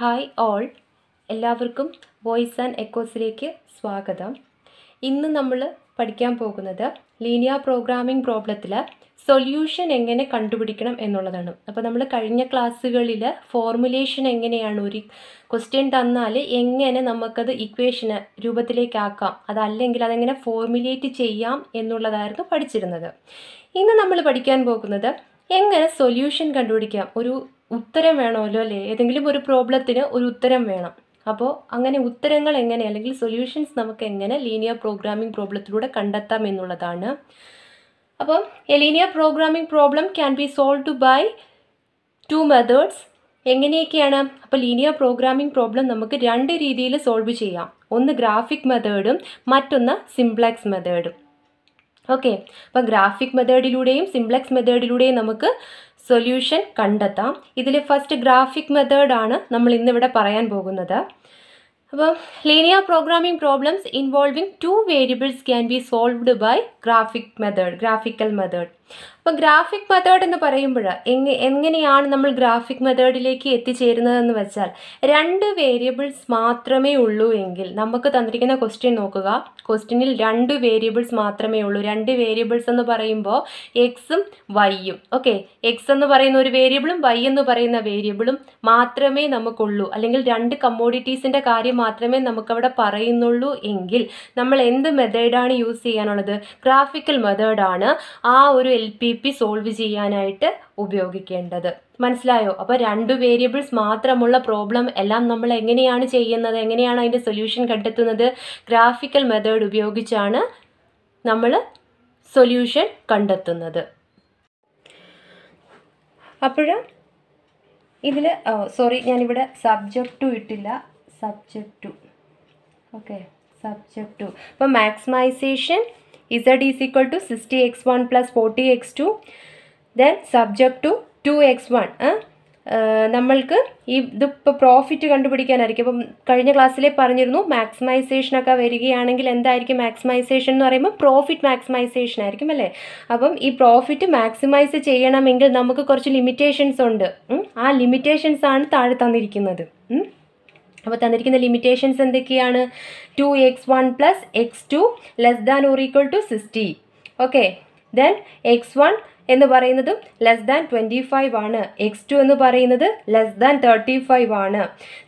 Hi all എല്ലാവർക്കും voice and എക്കോസിലേക്ക് സ്വാഗതം ഇന്ന് നമ്മൾ പഠിക്കാൻ പോകുന്നത് ലീനിയർ പ്രോഗ്രാമിംഗ് പ്രോബ്ലത്തിൽ സൊല്യൂഷൻ എങ്ങനെ കണ്ടുപിടിക്കണം എന്നുള്ളതാണ് അപ്പോൾ നമ്മൾ കഴിഞ്ഞ ക്ലാസ്സുകളിൽ ഫോർമുലേഷൻ എങ്ങനെയാണ് ഒരു ക്വസ്റ്റ്യൻ തന്നാൽ എങ്ങനെ നമുക്കത് ഇക്വേഷന് രൂപത്തിലേക്കാക്കാം അതല്ലെങ്കിൽ അതെങ്ങനെ ഫോർമുലേറ്റ് ചെയ്യാം എന്നുള്ളതായിരുന്നു പഠിച്ചിരുന്നത് ഇന്ന് നമ്മൾ പഠിക്കാൻ പോകുന്നത് എങ്ങനെ സൊല്യൂഷൻ കണ്ടുപിടിക്കാം ഒരു ഉത്തരം വേണമല്ലോ അല്ലേ ഏതെങ്കിലും ഒരു പ്രോബ്ലത്തിന് ഒരു ഉത്തരം വേണം അപ്പോൾ അങ്ങനെ ഉത്തരങ്ങൾ എങ്ങനെ അല്ലെങ്കിൽ സൊല്യൂഷൻസ് നമുക്ക് എങ്ങനെ ലീനിയർ പ്രോഗ്രാമിംഗ് പ്രോബ്ലത്തിലൂടെ കണ്ടെത്താം എന്നുള്ളതാണ് അപ്പം a linear programming problem can be solve by two methods എങ്ങനെയൊക്കെയാണ് അപ്പോൾ ലീനിയർ പ്രോഗ്രാമിംഗ് പ്രോബ്ലം നമുക്ക് രണ്ട് രീതിയിൽ സോൾവ് ചെയ്യാം ഒന്ന് ഗ്രാഫിക് മെത്തേഡും മറ്റൊന്ന് സിംപ്ലക്സ് മെത്തേഡും ഓക്കെ അപ്പം ഗ്രാഫിക് മെത്തേഡിലൂടെയും സിംപ്ലക്സ് മെത്തേഡിലൂടെയും നമുക്ക് സൊല്യൂഷൻ കണ്ടെത്താം ഇതിൽ ഫസ്റ്റ് ഗ്രാഫിക് മെത്തേഡാണ് നമ്മൾ ഇന്നിവിടെ പറയാൻ പോകുന്നത് അപ്പോൾ linear programming problems involving two variables can be solved by graphic method graphical method അപ്പം ഗ്രാഫിക് മെത്തേഡ് എന്ന് പറയുമ്പോൾ എങ്ങ എങ്ങനെയാണ് നമ്മൾ ഗ്രാഫിക് മെത്തേഡിലേക്ക് എത്തിച്ചേരുന്നതെന്ന് വെച്ചാൽ രണ്ട് വേരിയബിൾസ് മാത്രമേ ഉള്ളൂ എങ്കിൽ നമുക്ക് തന്നിരിക്കുന്ന ക്വസ്റ്റ്യൻ നോക്കുക ക്വസ്റ്റ്യനിൽ രണ്ട് വേരിയബിൾസ് മാത്രമേ ഉള്ളൂ രണ്ട് വേരിയബിൾസ് എന്ന് പറയുമ്പോൾ എക്സും വൈയും ഓക്കെ എക്സ് എന്ന് പറയുന്ന ഒരു വേരിയബിളും വൈ എന്ന് പറയുന്ന വേരിയബിളും മാത്രമേ നമുക്കുള്ളൂ അല്ലെങ്കിൽ രണ്ട് കമ്മോഡിറ്റീസിൻ്റെ കാര്യം മാത്രമേ നമുക്കവിടെ പറയുന്നുള്ളൂ എങ്കിൽ നമ്മൾ എന്ത് മെത്തേഡാണ് യൂസ് ചെയ്യാനുള്ളത് ഗ്രാഫിക്കൽ മെത്തേഡാണ് ആ ഒരു പി പി സോൾവ് ചെയ്യാനായിട്ട് ഉപയോഗിക്കേണ്ടത് മനസ്സിലായോ അപ്പോൾ രണ്ട് വേരിയബിൾസ് മാത്രമുള്ള പ്രോബ്ലം എല്ലാം നമ്മൾ എങ്ങനെയാണ് ചെയ്യുന്നത് എങ്ങനെയാണ് അതിൻ്റെ സൊല്യൂഷൻ കണ്ടെത്തുന്നത് ഗ്രാഫിക്കൽ മെത്തേഡ് ഉപയോഗിച്ചാണ് നമ്മൾ സൊല്യൂഷൻ കണ്ടെത്തുന്നത് അപ്പോൾ ഇതിൽ സോറി ഞാനിവിടെ സബ്ജക്റ്റ് ഇട്ടില്ല subject to okay subject to അപ്പോൾ maximisation z is equal to 60x1 plus 40x2 then subject to two X one നമ്മൾക്ക് ഈ ഇതിപ്പോൾ പ്രോഫിറ്റ് കണ്ടുപിടിക്കാനായിരിക്കും അപ്പം കഴിഞ്ഞ ക്ലാസ്സിൽ പറഞ്ഞിരുന്നു മാക്സിമൈസേഷനൊക്കെ വരികയാണെങ്കിൽ എന്തായിരിക്കും മാക്സിമൈസേഷൻ എന്ന് പറയുമ്പോൾ പ്രോഫിറ്റ് മാക്സിമൈസേഷൻ ആയിരിക്കും അല്ലേ അപ്പം ഈ പ്രോഫിറ്റ് മാക്സിമൈസ് ചെയ്യണമെങ്കിൽ നമുക്ക് കുറച്ച് ലിമിറ്റേഷൻസ് ഉണ്ട് ആ ലിമിറ്റേഷൻസ് ആണ് താഴെ തന്നിരിക്കുന്നത് അപ്പോൾ തന്നിരിക്കുന്ന ലിമിറ്റേഷൻസ് എന്തൊക്കെയാണ് two X one plus X two less than or equal to sixty okay then x one എന്ന് പറയുന്നതും ലെസ് ദാൻ ട്വൻറ്റി ഫൈവ് ആണ് എക്സ് ടു എന്ന് പറയുന്നത് ലെസ് ദാൻ തേർട്ടി ഫൈവ് ആണ്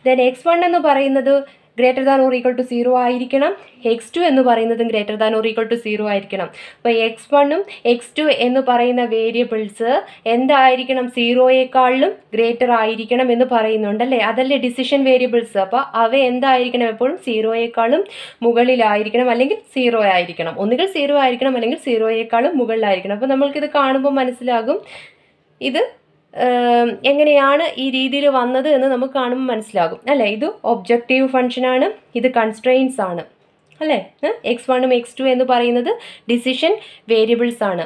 ദെൻ എക്സ് വൺ എന്ന് പറയുന്നത് greater than or equal to zero ആയിരിക്കണം x two എന്ന് പറയുന്നതും greater than or equal to zero ആയിരിക്കണം അപ്പോൾ എക്സ് വണ്ണും എക്സ് ടു എന്ന് പറയുന്ന വേരിയബിൾസ് എന്തായിരിക്കണം സീറോയേക്കാളിലും ഗ്രേറ്റർ ആയിരിക്കണം എന്ന് പറയുന്നുണ്ടല്ലേ അതല്ലേ ഡിസിഷൻ വേരിയബിൾസ് അപ്പോൾ അവ എന്തായിരിക്കണം എപ്പോഴും സീറോയേക്കാളും മുകളിലായിരിക്കണം അല്ലെങ്കിൽ സീറോ ആയിരിക്കണം ഒന്നുകിൽ സീറോ ആയിരിക്കണം അല്ലെങ്കിൽ സീറോയേക്കാളും മുകളിലായിരിക്കണം അപ്പോൾ നമ്മൾക്കിത് കാണുമ്പോൾ മനസ്സിലാകും ഇത് എങ്ങനെയാണ് ഈ രീതിയിൽ വന്നത് എന്ന് നമുക്ക് കാണുമ്പോൾ മനസ്സിലാകും അല്ലേ ഇത് ഒബ്ജക്റ്റീവ് ഫങ്ഷനാണ് ഇത് കൺസ്ട്രെയിൻസ് ആണ് അല്ലേ എക്സ് വണ്ണും എക്സ് ടു എന്ന് പറയുന്നത് ഡിസിഷൻ വേരിയബിൾസ് ആണ്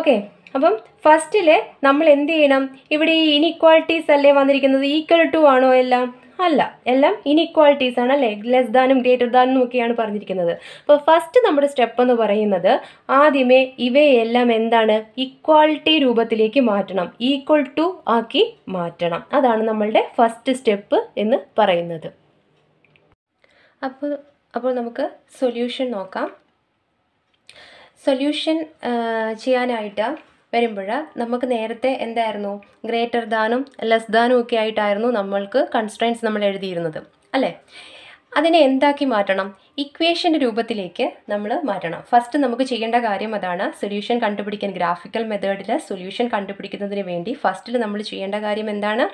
ഓക്കെ അപ്പം ഫസ്റ്റിൽ നമ്മൾ എന്ത് ചെയ്യണം ഇവിടെ ഈ ഇനിക്വാളിറ്റീസ് അല്ലേ വന്നിരിക്കുന്നത് ഈക്വൽ ടു ആണോ എല്ലാം അല്ല എല്ലാം ഇനിക്വാളിറ്റീസ് ആണ് അല്ലേ ലെസ് ദാനും ഗ്രേറ്റർ ദാനും ഒക്കെയാണ് പറഞ്ഞിരിക്കുന്നത് അപ്പോൾ ഫസ്റ്റ് നമ്മുടെ സ്റ്റെപ്പ് എന്ന് പറയുന്നത് ആദ്യമേ ഇവയെല്ലാം എന്താണ് ഇക്വാളിറ്റി രൂപത്തിലേക്ക് മാറ്റണം ഈക്വൽ ടു ആക്കി മാറ്റണം അതാണ് നമ്മളുടെ ഫസ്റ്റ് സ്റ്റെപ്പ് എന്ന് പറയുന്നത് അപ്പോൾ അപ്പോൾ നമുക്ക് സൊല്യൂഷൻ നോക്കാം സൊല്യൂഷൻ ചെയ്യാനായിട്ട് വരുമ്പോൾ നമുക്ക് നേരത്തെ എന്തായിരുന്നു ഗ്രേറ്റർ ദാനും ലെസ് ദാനും ഒക്കെ ആയിട്ടായിരുന്നു നമ്മൾക്ക് കൺസ്ട്രൻസ് നമ്മൾ എഴുതിയിരുന്നത് അല്ലേ അതിനെ എന്താക്കി മാറ്റണം ഇക്വേഷൻ്റെ രൂപത്തിലേക്ക് നമ്മൾ മാറ്റണം ഫസ്റ്റ് നമുക്ക് ചെയ്യേണ്ട കാര്യം അതാണ് സൊല്യൂഷൻ കണ്ടുപിടിക്കാൻ ഗ്രാഫിക്കൽ മെത്തേഡിൽ സൊല്യൂഷൻ കണ്ടുപിടിക്കുന്നതിന് വേണ്ടി ഫസ്റ്റിൽ നമ്മൾ ചെയ്യേണ്ട കാര്യം എന്താണ്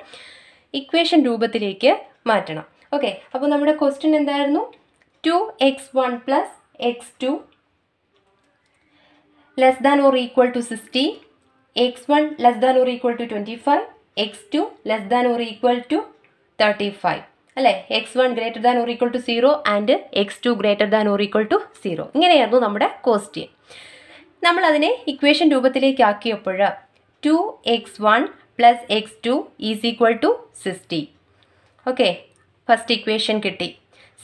ഇക്വേഷൻ രൂപത്തിലേക്ക് മാറ്റണം ഓക്കെ അപ്പോൾ നമ്മുടെ ക്വസ്റ്റ്യൻ എന്തായിരുന്നു two X one plus X two less than or equal to sixty X one less than or equal to twenty five x two less than or equal to thirty five അല്ലേ x one greater than or equal to zero and x two greater than or equal to zero ഇങ്ങനെയായിരുന്നു നമ്മുടെ question നമ്മളതിനെ equation രൂപത്തിലേക്ക് ആക്കിയപ്പോൾ two X one plus X two is equal to sixty okay first equation കിട്ടി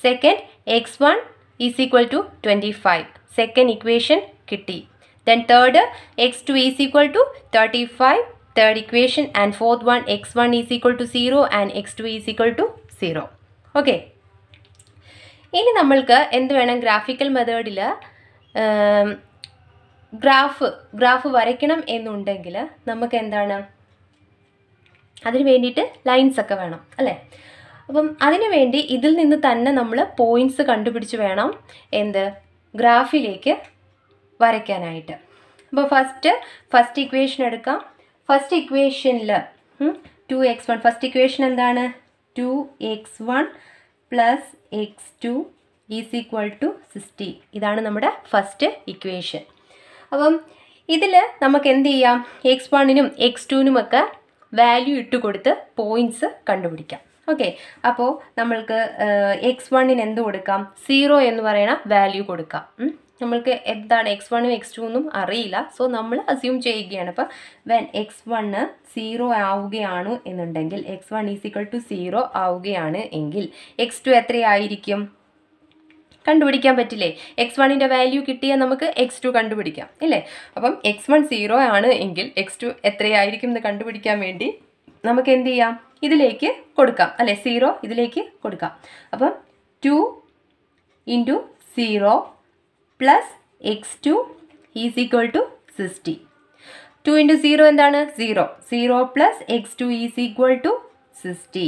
second x one is equal to twenty five second equation കിട്ടി Then third, x2 is equal to 35, third equation and fourth one x1 is equal to 0 and x2 is equal to 0. Okay. ഇനി നമ്മൾക്ക് എന്ത് വേണം graphical മെത്തേഡിൽ graph graph വരയ്ക്കണം എന്നുണ്ടെങ്കിൽ നമുക്ക് എന്താണ് അതിന് വേണ്ടിയിട്ട് ലൈൻസ് ഒക്കെ വേണം അല്ലേ അപ്പം അതിനു വേണ്ടി ഇതിൽ നിന്ന് തന്നെ നമ്മൾ പോയിൻറ്റ്സ് കണ്ടുപിടിച്ച് വേണം എന്ത് ഗ്രാഫിലേക്ക് വരയ്ക്കാനായിട്ട് അപ്പോൾ ഫസ്റ്റ് ഫസ്റ്റ് ഇക്വേഷൻ എടുക്കാം ഫസ്റ്റ് ഇക്വേഷനിൽ two X one first equation എന്താണ് two X one plus X two is equal to sixty ഇതാണ് നമ്മുടെ ഫസ്റ്റ് ഇക്വേഷൻ അപ്പം ഇതിൽ നമുക്ക് എന്ത് ചെയ്യാം എക്സ് വണ്ണിനും എക്സ് ഒക്കെ വാല്യൂ ഇട്ട് കൊടുത്ത് പോയിൻറ്റ്സ് കണ്ടുപിടിക്കാം ഓക്കെ അപ്പോൾ നമ്മൾക്ക് എക്സ് വണ്ണിന് എന്ത് കൊടുക്കാം സീറോ എന്ന് പറയണ വാല്യൂ കൊടുക്കാം നമ്മൾക്ക് എന്താണ് എക്സ് വണ്ണും എക്സ് ടു ഒന്നും അറിയില്ല സോ നമ്മൾ അസ്യൂം ചെയ്യുകയാണ് അപ്പോൾ വെൻ എക്സ് വണ്ണ് സീറോ ആവുകയാണ് എന്നുണ്ടെങ്കിൽ x one is equal to zero ആവുകയാണ് എങ്കിൽ എക്സ് ടു എത്രയായിരിക്കും കണ്ടുപിടിക്കാൻ പറ്റില്ലേ എക്സ് വണ്ണിൻ്റെ വാല്യൂ കിട്ടിയാൽ നമുക്ക് എക്സ് ടു കണ്ടുപിടിക്കാം ഇല്ലേ അപ്പം എക്സ് വൺ സീറോ ആണ് എങ്കിൽ എക്സ് ടു എത്രയായിരിക്കും എന്ന് കണ്ടുപിടിക്കാൻ വേണ്ടി നമുക്ക് എന്ത് ചെയ്യാം ഇതിലേക്ക് കൊടുക്കാം അല്ലേ സീറോ ഇതിലേക്ക് കൊടുക്കാം അപ്പം two into zero plus X two is equal to sixty two into zero എന്താണ് zero zero plus X two is equal to sixty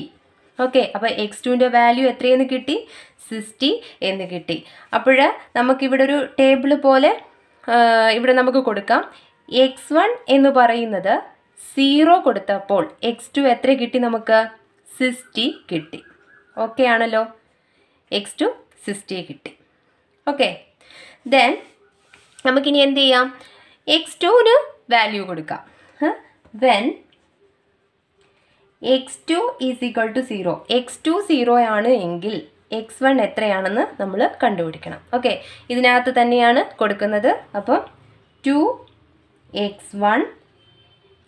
okay അപ്പോൾ എക്സ് ടുവിൻ്റെ വാല്യൂ എത്രയെന്ന് കിട്ടി സിക്സ്റ്റി എന്ന് കിട്ടി അപ്പോഴ് നമുക്കിവിടെ ഒരു ടേബിള് പോലെ ഇവിടെ നമുക്ക് കൊടുക്കാം എക്സ് വൺ എന്ന് പറയുന്നത് സീറോ കൊടുത്തപ്പോൾ എക്സ് ടു എത്ര കിട്ടി നമുക്ക് സിക്സ്റ്റി കിട്ടി ഓക്കെ ആണല്ലോ എക്സ് ടു സിക്സ്റ്റി കിട്ടി ഓക്കെ ദെൻ നമുക്കിനി എന്ത് ചെയ്യാം എക്സ് ടുവിന് വാല്യൂ കൊടുക്കാം when x two is equal to zero x two zero ആണ് എങ്കിൽ എക്സ് വൺ എത്രയാണെന്ന് നമ്മൾ കണ്ടുപിടിക്കണം ഓക്കെ ഇതിനകത്ത് തന്നെയാണ് കൊടുക്കുന്നത് അപ്പം ടു എക്സ് വൺ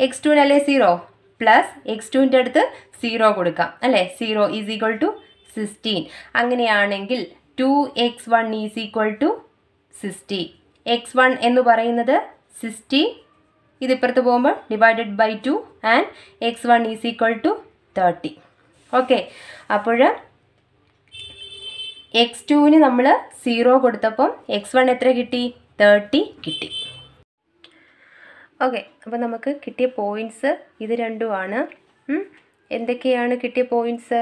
എക്സ് ടുവിന് അല്ലേ സീറോ പ്ലസ് എക്സ് ടുവിൻ്റെ അടുത്ത് സീറോ കൊടുക്കാം അല്ലേ zero is equal to sixteen അങ്ങനെയാണെങ്കിൽ two X one is equal to sixty X one എന്ന് പറയുന്നത് സിക്സ്റ്റി ഇതിപ്പുറത്ത് പോകുമ്പോൾ divided by two and x one is equal to thirty okay അപ്പോൾ എക്സ് ടുവിന് നമ്മൾ സീറോ കൊടുത്തപ്പം എക്സ് വൺ എത്ര കിട്ടി തേർട്ടി കിട്ടി ഓക്കെ അപ്പോൾ നമുക്ക് കിട്ടിയ പോയിൻറ്റ്സ് ഇത് രണ്ടുമാണ് എന്തൊക്കെയാണ് കിട്ടിയ പോയിൻറ്റ്സ്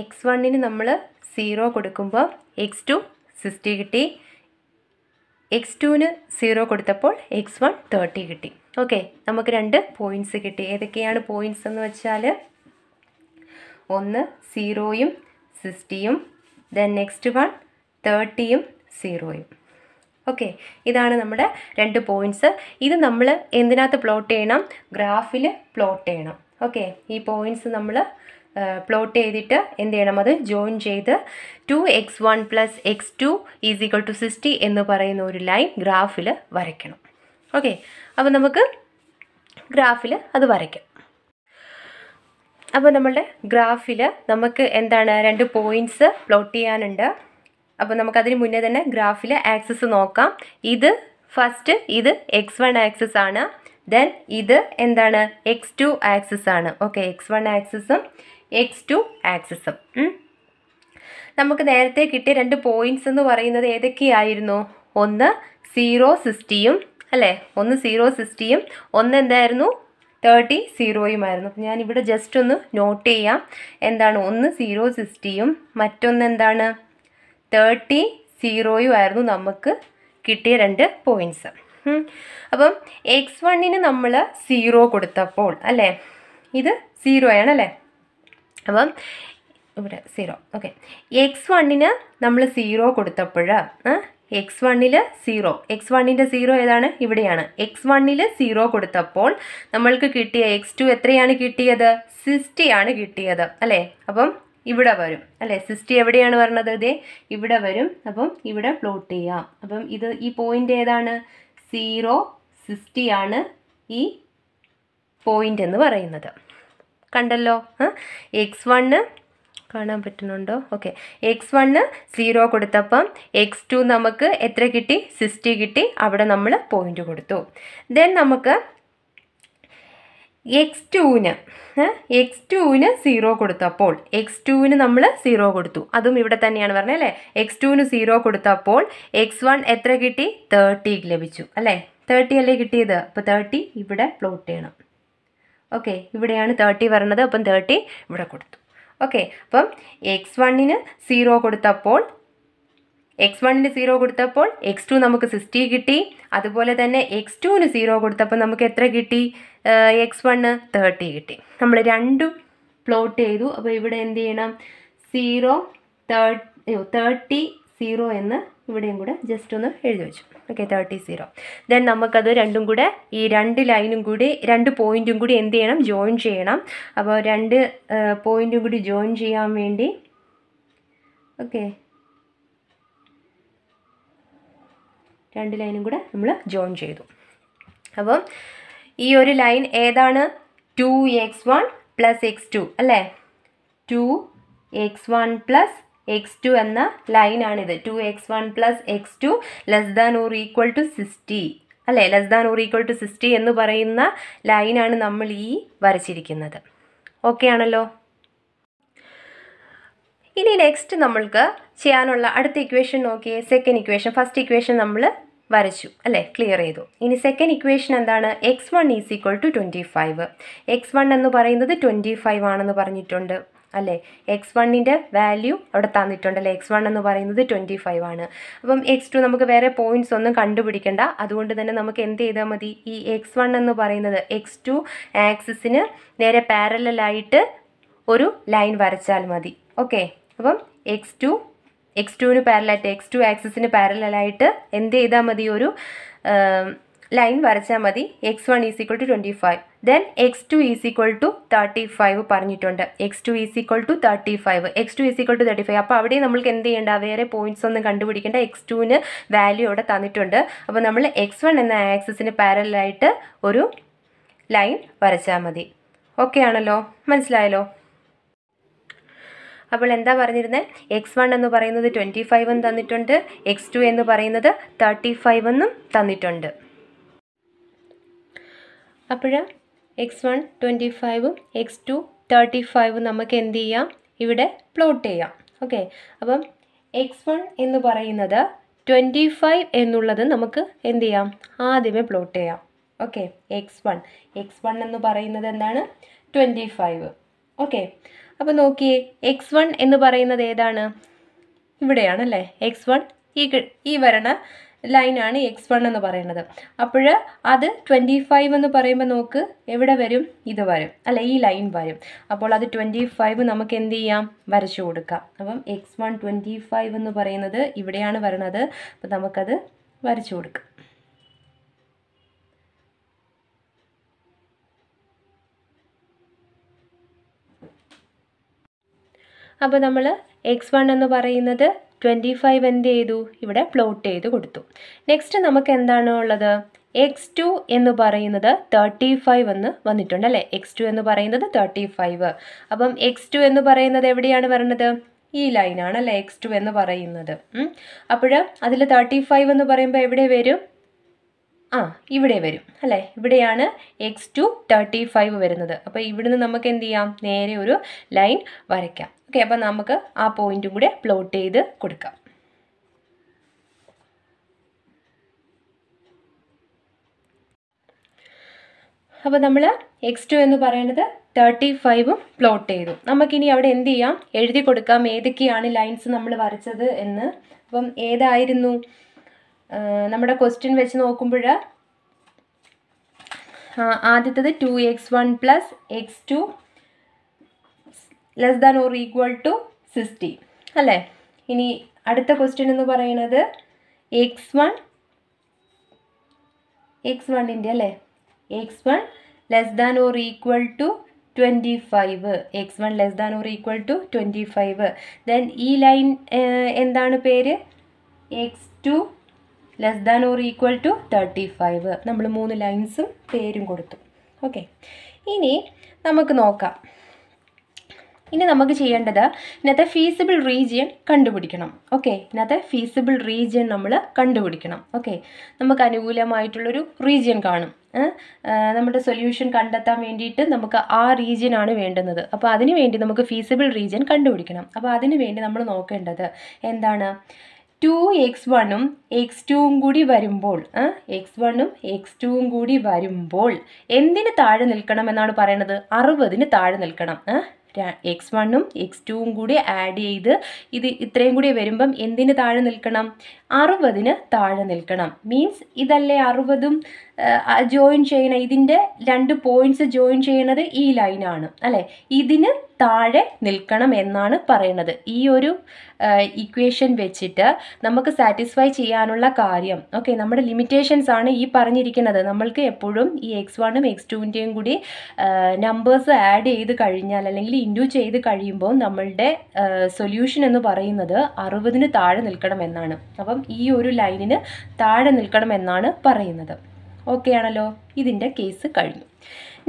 എക്സ് വണ്ണിന് നമ്മൾ സീറോ കൊടുക്കുമ്പോൾ എക്സ് ടു സിക്സ്റ്റി കിട്ടി എക്സ് ടുവിന് സീറോ കൊടുത്തപ്പോൾ എക്സ് വൺ തേർട്ടി കിട്ടി ഓക്കെ നമുക്ക് രണ്ട് പോയിൻറ്റ്സ് കിട്ടി ഏതൊക്കെയാണ് പോയിൻറ്റ്സ് എന്ന് വെച്ചാൽ ഒന്ന് സീറോയും സിക്സ്റ്റിയും ദെൻ നെക്സ്റ്റ് വൺ തേർട്ടിയും സീറോയും ഓക്കെ ഇതാണ് നമ്മുടെ രണ്ട് പോയിൻറ്റ്സ് ഇത് നമ്മൾ എന്തിനകത്ത് പ്ലോട്ട് ചെയ്യണം ഗ്രാഫിൽ പ്ലോട്ട് ചെയ്യണം ഓക്കെ ഈ പോയിൻറ്റ്സ് നമ്മൾ പ്ലോട്ട് ചെയ്തിട്ട് എന്ത് ചെയ്യണം അത് ജോയിൻ ചെയ്ത് two X one plus X two is equal to sixty എന്ന് പറയുന്ന ഒരു ലൈൻ ഗ്രാഫിൽ വരയ്ക്കണം ഓക്കെ അപ്പോൾ നമുക്ക് ഗ്രാഫിൽ അത് വരയ്ക്കാം അപ്പോൾ നമ്മളുടെ ഗ്രാഫിൽ നമുക്ക് എന്താണ് രണ്ട് പോയിൻറ്റ്സ് പ്ലോട്ട് ചെയ്യാനുണ്ട് അപ്പോൾ നമുക്കതിന് മുന്നേ തന്നെ ഗ്രാഫിൽ ആക്സസ് നോക്കാം ഇത് ഫസ്റ്റ് ഇത് എക്സ് വൺ ആക്സസ് ആണ് ദെൻ ഇത് എന്താണ് എക്സ് ടു ആക്സസ് ആണ് ഓക്കെ എക്സ് വൺ ആക്സസും എക്സ് ടു ആക്സിസും നമുക്ക് നേരത്തെ കിട്ടിയ രണ്ട് പോയിന്റ്സ് എന്ന് പറയുന്നത് ഏതൊക്കെയായിരുന്നു ഒന്ന് സീറോ സിക്സ്റ്റിയും അല്ലേ ഒന്ന് സീറോ സിക്സ്റ്റിയും ഒന്ന് എന്തായിരുന്നു തേർട്ടി സീറോയുമായിരുന്നു അപ്പം ഞാനിവിടെ ജസ്റ്റ് ഒന്ന് നോട്ട് ചെയ്യാം എന്താണ് ഒന്ന് സീറോ സിക്സ്റ്റിയും മറ്റൊന്ന് എന്താണ് തേർട്ടി സീറോയും ആയിരുന്നു നമുക്ക് കിട്ടിയ രണ്ട് പോയിൻറ്റ്സ് അപ്പം എക്സ് വണ്ണിന് നമ്മൾ സീറോ കൊടുത്തപ്പോൾ അല്ലേ ഇത് സീറോ ആണ് അല്ലേ അപ്പം ഇവിടെ സീറോ ഓക്കെ എക്സ് വണ്ണിന് നമ്മൾ സീറോ കൊടുത്തപ്പോൾ എക്സ് വണ്ണിൽ സീറോ എക്സ് വണ്ണിൻ്റെ സീറോ ഏതാണ് ഇവിടെയാണ് എക്സ് വണ്ണിൽ സീറോ കൊടുത്തപ്പോൾ നമ്മൾക്ക് കിട്ടിയ എക്സ് ടു എത്രയാണ് കിട്ടിയത് ആണ് കിട്ടിയത് അല്ലേ അപ്പം ഇവിടെ വരും അല്ലേ സിസ്റ്റി എവിടെയാണ് പറഞ്ഞത് ഇതേ ഇവിടെ വരും അപ്പം ഇവിടെ പ്ലോട്ട് ചെയ്യാം അപ്പം ഇത് ഈ പോയിൻ്റ് ഏതാണ് സീറോ സിസ്റ്റിയാണ് ഈ പോയിൻ്റ് എന്ന് പറയുന്നത് കണ്ടല്ലോ എക്സ് വണ്ണ് കാണാൻ പറ്റുന്നുണ്ടോ ഓക്കെ എക്സ് വണ്ണ് സീറോ കൊടുത്തപ്പം എക്സ് ടു നമുക്ക് എത്ര കിട്ടി സിക്സ്റ്റി കിട്ടി അവിടെ നമ്മൾ പോയിൻ്റ് കൊടുത്തു ദെൻ നമുക്ക് എക്സ് ടുവിന് എക്സ് ടുവിന് സീറോ കൊടുത്തപ്പോൾ എക്സ് ടുവിന് നമ്മൾ സീറോ കൊടുത്തു അതും ഇവിടെ തന്നെയാണ് പറഞ്ഞത് അല്ലേ എക്സ് ടുവിന് സീറോ കൊടുത്തപ്പോൾ എക്സ് വൺ എത്ര കിട്ടി തേർട്ടി ലഭിച്ചു അല്ലേ തേർട്ടി അല്ലേ കിട്ടിയത് അപ്പോൾ തേർട്ടി ഇവിടെ പ്ലോട്ട് ചെയ്യണം ഓക്കെ ഇവിടെയാണ് തേർട്ടി വരണത് അപ്പം തേർട്ടി ഇവിടെ കൊടുത്തു ഓക്കെ അപ്പം എക്സ് വണ്ണിന് സീറോ കൊടുത്തപ്പോൾ എക്സ് വണ്ണിന് സീറോ കൊടുത്തപ്പോൾ എക്സ് ടു നമുക്ക് സിക്സ്റ്റി കിട്ടി അതുപോലെ തന്നെ എക്സ് ടുവിന് സീറോ കൊടുത്തപ്പോൾ നമുക്ക് എത്ര കിട്ടി എക്സ് വണ്ണ് തേർട്ടി കിട്ടി നമ്മൾ രണ്ടും പ്ലോട്ട് ചെയ്തു അപ്പോൾ ഇവിടെ എന്ത് ചെയ്യണം സീറോ തേർട്ടി സീറോ എന്ന് ഇവിടെയും കൂടെ ജസ്റ്റ് ഒന്ന് എഴുതി വെച്ചു ഓക്കെ തേർട്ടി സീറോ ദെൻ നമുക്കത് രണ്ടും കൂടെ ഈ രണ്ട് ലൈനും കൂടി രണ്ട് പോയിൻറ്റും കൂടി എന്ത് ചെയ്യണം ജോയിൻ ചെയ്യണം അപ്പോൾ രണ്ട് പോയിൻറ്റും കൂടി ജോയിൻ ചെയ്യാൻ വേണ്ടി ഓക്കെ രണ്ട് ലൈനും കൂടെ നമ്മൾ ജോയിൻ ചെയ്തു അപ്പം ഈ ഒരു ലൈൻ ഏതാണ് two X one plus X two അല്ലേ two X one plus X two എന്ന ലൈനാണിത് two X one plus X two less than or equal to sixty അല്ലേ less than or equal to sixty എന്ന് പറയുന്ന ലൈനാണ് നമ്മൾ ഈ വരച്ചിരിക്കുന്നത് ഓക്കെ ആണല്ലോ ഇനി നെക്സ്റ്റ് നമ്മൾക്ക് ചെയ്യാനുള്ള അടുത്ത ഇക്വേഷൻ നോക്കിയേ സെക്കൻഡ് ഇക്വേഷൻ ഫസ്റ്റ് ഇക്വേഷൻ നമ്മൾ വരച്ചു അല്ലേ ക്ലിയർ ചെയ്തു ഇനി സെക്കൻഡ് ഇക്വേഷൻ എന്താണ് x one is equal to twenty five x one എന്ന് പറയുന്നത് ട്വൻറ്റി ഫൈവ് ആണെന്ന് പറഞ്ഞിട്ടുണ്ട് അല്ലേ എക്സ് വണ്ണിൻ്റെ വാല്യൂ അവിടെ തന്നിട്ടുണ്ടല്ലേ എക്സ് വൺ എന്ന് പറയുന്നത് ട്വൻറ്റി ഫൈവ് ആണ് അപ്പം എക്സ് ടു നമുക്ക് വേറെ പോയിന്റ്സ് ഒന്നും കണ്ടുപിടിക്കേണ്ട അതുകൊണ്ട് തന്നെ നമുക്ക് എന്ത് ചെയ്താൽ മതി ഈ എക്സ് വൺ എന്ന് പറയുന്നത് എക്സ് ടു ആക്സിന് നേരെ പാരലായിട്ട് ഒരു ലൈൻ വരച്ചാൽ മതി ഓക്കെ അപ്പം എക്സ് ടു എക്സ് ടുവിന് പാരലായിട്ട് എക്സ് ടു ആക്സിന് പാരലായിട്ട് എന്ത് ചെയ്താൽ മതി ഒരു ലൈൻ വരച്ചാൽ മതി x one is equal to twenty five then x two is equal to thirty five പറഞ്ഞിട്ടുണ്ട് x two is equal to thirty five x two is equal to thirty five അപ്പോൾ അവിടെ നമ്മൾക്ക് എന്ത് ചെയ്യേണ്ട വേറെ പോയിന്റ്സ് ഒന്നും കണ്ടുപിടിക്കേണ്ട എക്സ് ടുവിന് value അവിടെ തന്നിട്ടുണ്ട് അപ്പോൾ നമ്മൾ എക്സ് വൺ എന്ന ആക്സിന് പാരലായിട്ട് ഒരു ലൈൻ വരച്ചാൽ മതി ഓക്കെ ആണല്ലോ മനസ്സിലായല്ലോ അപ്പോൾ എന്താ പറഞ്ഞിരുന്നത് എക്സ് വൺ എന്ന് പറയുന്നത് ട്വൻറ്റി ഫൈവ് എന്ന് തന്നിട്ടുണ്ട് എക്സ് ടു എന്ന് പറയുന്നത് തേർട്ടി ഫൈവ് എന്നും തന്നിട്ടുണ്ട് അപ്പോഴ് എക്സ് വൺ ട്വൻറ്റി ഫൈവും എക്സ് ടു തേർട്ടി ഫൈവും നമുക്ക് എന്ത് ചെയ്യാം ഇവിടെ പ്ലോട്ട് ചെയ്യാം ഓക്കെ അപ്പം എക്സ് വൺ എന്ന് പറയുന്നത് ട്വൻറ്റി ഫൈവ് എന്നുള്ളത് നമുക്ക് എന്ത് ചെയ്യാം ആദ്യമേ പ്ലോട്ട് ചെയ്യാം okay x one x one എന്ന് പറയുന്നത് എന്താണ് ട്വൻറ്റി ഫൈവ് ഓക്കെ അപ്പം നോക്കിയേ എക്സ് വൺ എന്ന് പറയുന്നത് ഏതാണ് ഇവിടെയാണല്ലേ എക്സ് വൺ ഈ ഈ വരണ ലൈനാണ് എക്സ് വൺ എന്ന് പറയുന്നത് അപ്പോൾ അത് ട്വൻറ്റി ഫൈവ് എന്ന് പറയുമ്പോൾ നോക്ക് എവിടെ വരും ഇത് വരും അല്ല ഈ ലൈൻ വരും അപ്പോൾ അത് ട്വൻറ്റി ഫൈവ് നമുക്ക് എന്ത് ചെയ്യാം വരച്ചു കൊടുക്കാം അപ്പം എക്സ് വൺ ട്വൻറ്റി ഫൈവ് എന്ന് പറയുന്നത് ഇവിടെയാണ് വരണത് അപ്പോൾ നമുക്കത് വരച്ചു കൊടുക്കാം അപ്പോൾ നമ്മൾ എക്സ് വൺ എന്ന് പറയുന്നത് ട്വൻറ്റി ഫൈവ് എന്ത് ചെയ്തു ഇവിടെ പ്ലോട്ട് ചെയ്ത് കൊടുത്തു നെക്സ്റ്റ് നമുക്ക് എന്താണ് ഉള്ളത് എക്സ് ടു എന്ന് പറയുന്നത് തേർട്ടി ഫൈവ് എന്ന് വന്നിട്ടുണ്ട് അല്ലേ എക്സ് ടു എന്ന് പറയുന്നത് തേർട്ടി ഫൈവ് അപ്പം എക്സ് ടു എന്ന് പറയുന്നത് എവിടെയാണ് വരണത് ഈ ലൈനാണ് അല്ലേ എക്സ് ടു എന്ന് പറയുന്നത് അപ്പോൾ അതിൽ തേർട്ടി ഫൈവ് എന്ന് പറയുമ്പോൾ എവിടെ വരും ആ ഇവിടെ വരും അല്ലേ ഇവിടെയാണ് എക്സ് ടു തേർട്ടി ഫൈവ് വരുന്നത് അപ്പോൾ ഇവിടുന്ന് നമുക്ക് എന്ത് ചെയ്യാം നേരെ ഒരു ലൈൻ വരയ്ക്കാം ഓക്കെ അപ്പോൾ നമുക്ക് ആ പോയിൻറ്റും കൂടെ പ്ലോട്ട് ചെയ്ത് കൊടുക്കാം അപ്പോൾ നമ്മൾ എക്സ് ടു എന്ന് പറയുന്നത് തേർട്ടി ഫൈവും പ്ലോട്ട് ചെയ്തു നമുക്കിനി അവിടെ എന്ത് ചെയ്യാം എഴുതി കൊടുക്കാം ഏതൊക്കെയാണ് ലൈൻസ് നമ്മൾ വരച്ചത് എന്ന് അപ്പം ഏതായിരുന്നു നമ്മുടെ ക്വസ്റ്റ്യൻ വെച്ച് നോക്കുമ്പോൾ ആദ്യത്തത് two X one plus X two less than or equal to sixty അല്ലേ ഇനി അടുത്ത ക്വസ്റ്റ്യൻ എന്ന് പറയുന്നത് എക്സ് വൺ എക്സ് വണ്ണിൻ്റെ അല്ലേ x one less than or equal to twenty five x one less than or equal to twenty five then ഈ line എന്താണ് പേര് x two less than or equal to thirty five നമ്മൾ മൂന്ന് ലൈൻസും പേരും കൊടുത്തു okay ഇനി നമുക്ക് നോക്കാം ഇനി നമുക്ക് ചെയ്യേണ്ടത് ഇന്നത്തെ ഫീസിബിൾ റീജിയൻ കണ്ടുപിടിക്കണം ഓക്കെ ഇന്നത്തെ ഫീസിബിൾ റീജിയൻ നമ്മൾ കണ്ടുപിടിക്കണം ഓക്കെ നമുക്ക് അനുകൂലമായിട്ടുള്ളൊരു റീജിയൻ കാണും നമ്മുടെ സൊല്യൂഷൻ കണ്ടെത്താൻ വേണ്ടിയിട്ട് നമുക്ക് ആ റീജിയൻ ആണ് വേണ്ടുന്നത് അപ്പോൾ അതിനു വേണ്ടി നമുക്ക് ഫീസിബിൾ റീജിയൻ കണ്ടുപിടിക്കണം അപ്പോൾ അതിനു വേണ്ടി നമ്മൾ നോക്കേണ്ടത് എന്താണ് ടു എക്സ് വണ്ണും എക്സ് ടുവും കൂടി വരുമ്പോൾ എക്സ് വണ്ണും എക്സ് ടുവും കൂടി വരുമ്പോൾ എന്തിന് താഴെ നിൽക്കണം എന്നാണ് പറയണത് അറുപതിന് താഴെ നിൽക്കണം എക്സ് വണ്ണും എക്സ് ടുവും കൂടി ആഡ് ചെയ്ത് ഇത് ഇത്രയും കൂടി വരുമ്പം എന്തിന് താഴെ നിൽക്കണം അറുപതിന് താഴെ നിൽക്കണം മീൻസ് ഇതല്ലേ അറുപതും ജോയിൻ ചെയ്യണ ഇതിൻ്റെ രണ്ട് പോയിന്റ്സ് ജോയിൻ ചെയ്യണത് ഈ ലൈനാണ് അല്ലേ ഇതിന് താഴെ നിൽക്കണം എന്നാണ് പറയുന്നത് ഈ ഒരു ഇക്വേഷൻ വെച്ചിട്ട് നമുക്ക് സാറ്റിസ്ഫൈ ചെയ്യാനുള്ള കാര്യം ഓക്കെ നമ്മുടെ ലിമിറ്റേഷൻസ് ആണ് ഈ പറഞ്ഞിരിക്കുന്നത് നമ്മൾക്ക് എപ്പോഴും ഈ എക്സ് വണ്ണും എക്സ് ടുവിൻ്റെയും കൂടി നമ്പേഴ്സ് ആഡ് ചെയ്ത് കഴിഞ്ഞാൽ അല്ലെങ്കിൽ ഇൻഡ്യൂ ചെയ്ത് കഴിയുമ്പോൾ നമ്മളുടെ സൊല്യൂഷൻ എന്ന് പറയുന്നത് അറുപതിന് താഴെ നിൽക്കണം എന്നാണ് അപ്പം ഈ ഒരു ലൈനിന് താഴെ നിൽക്കണമെന്നാണ് പറയുന്നത് ഓക്കെ ആണല്ലോ ഇതിൻ്റെ കേസ് കഴിഞ്ഞു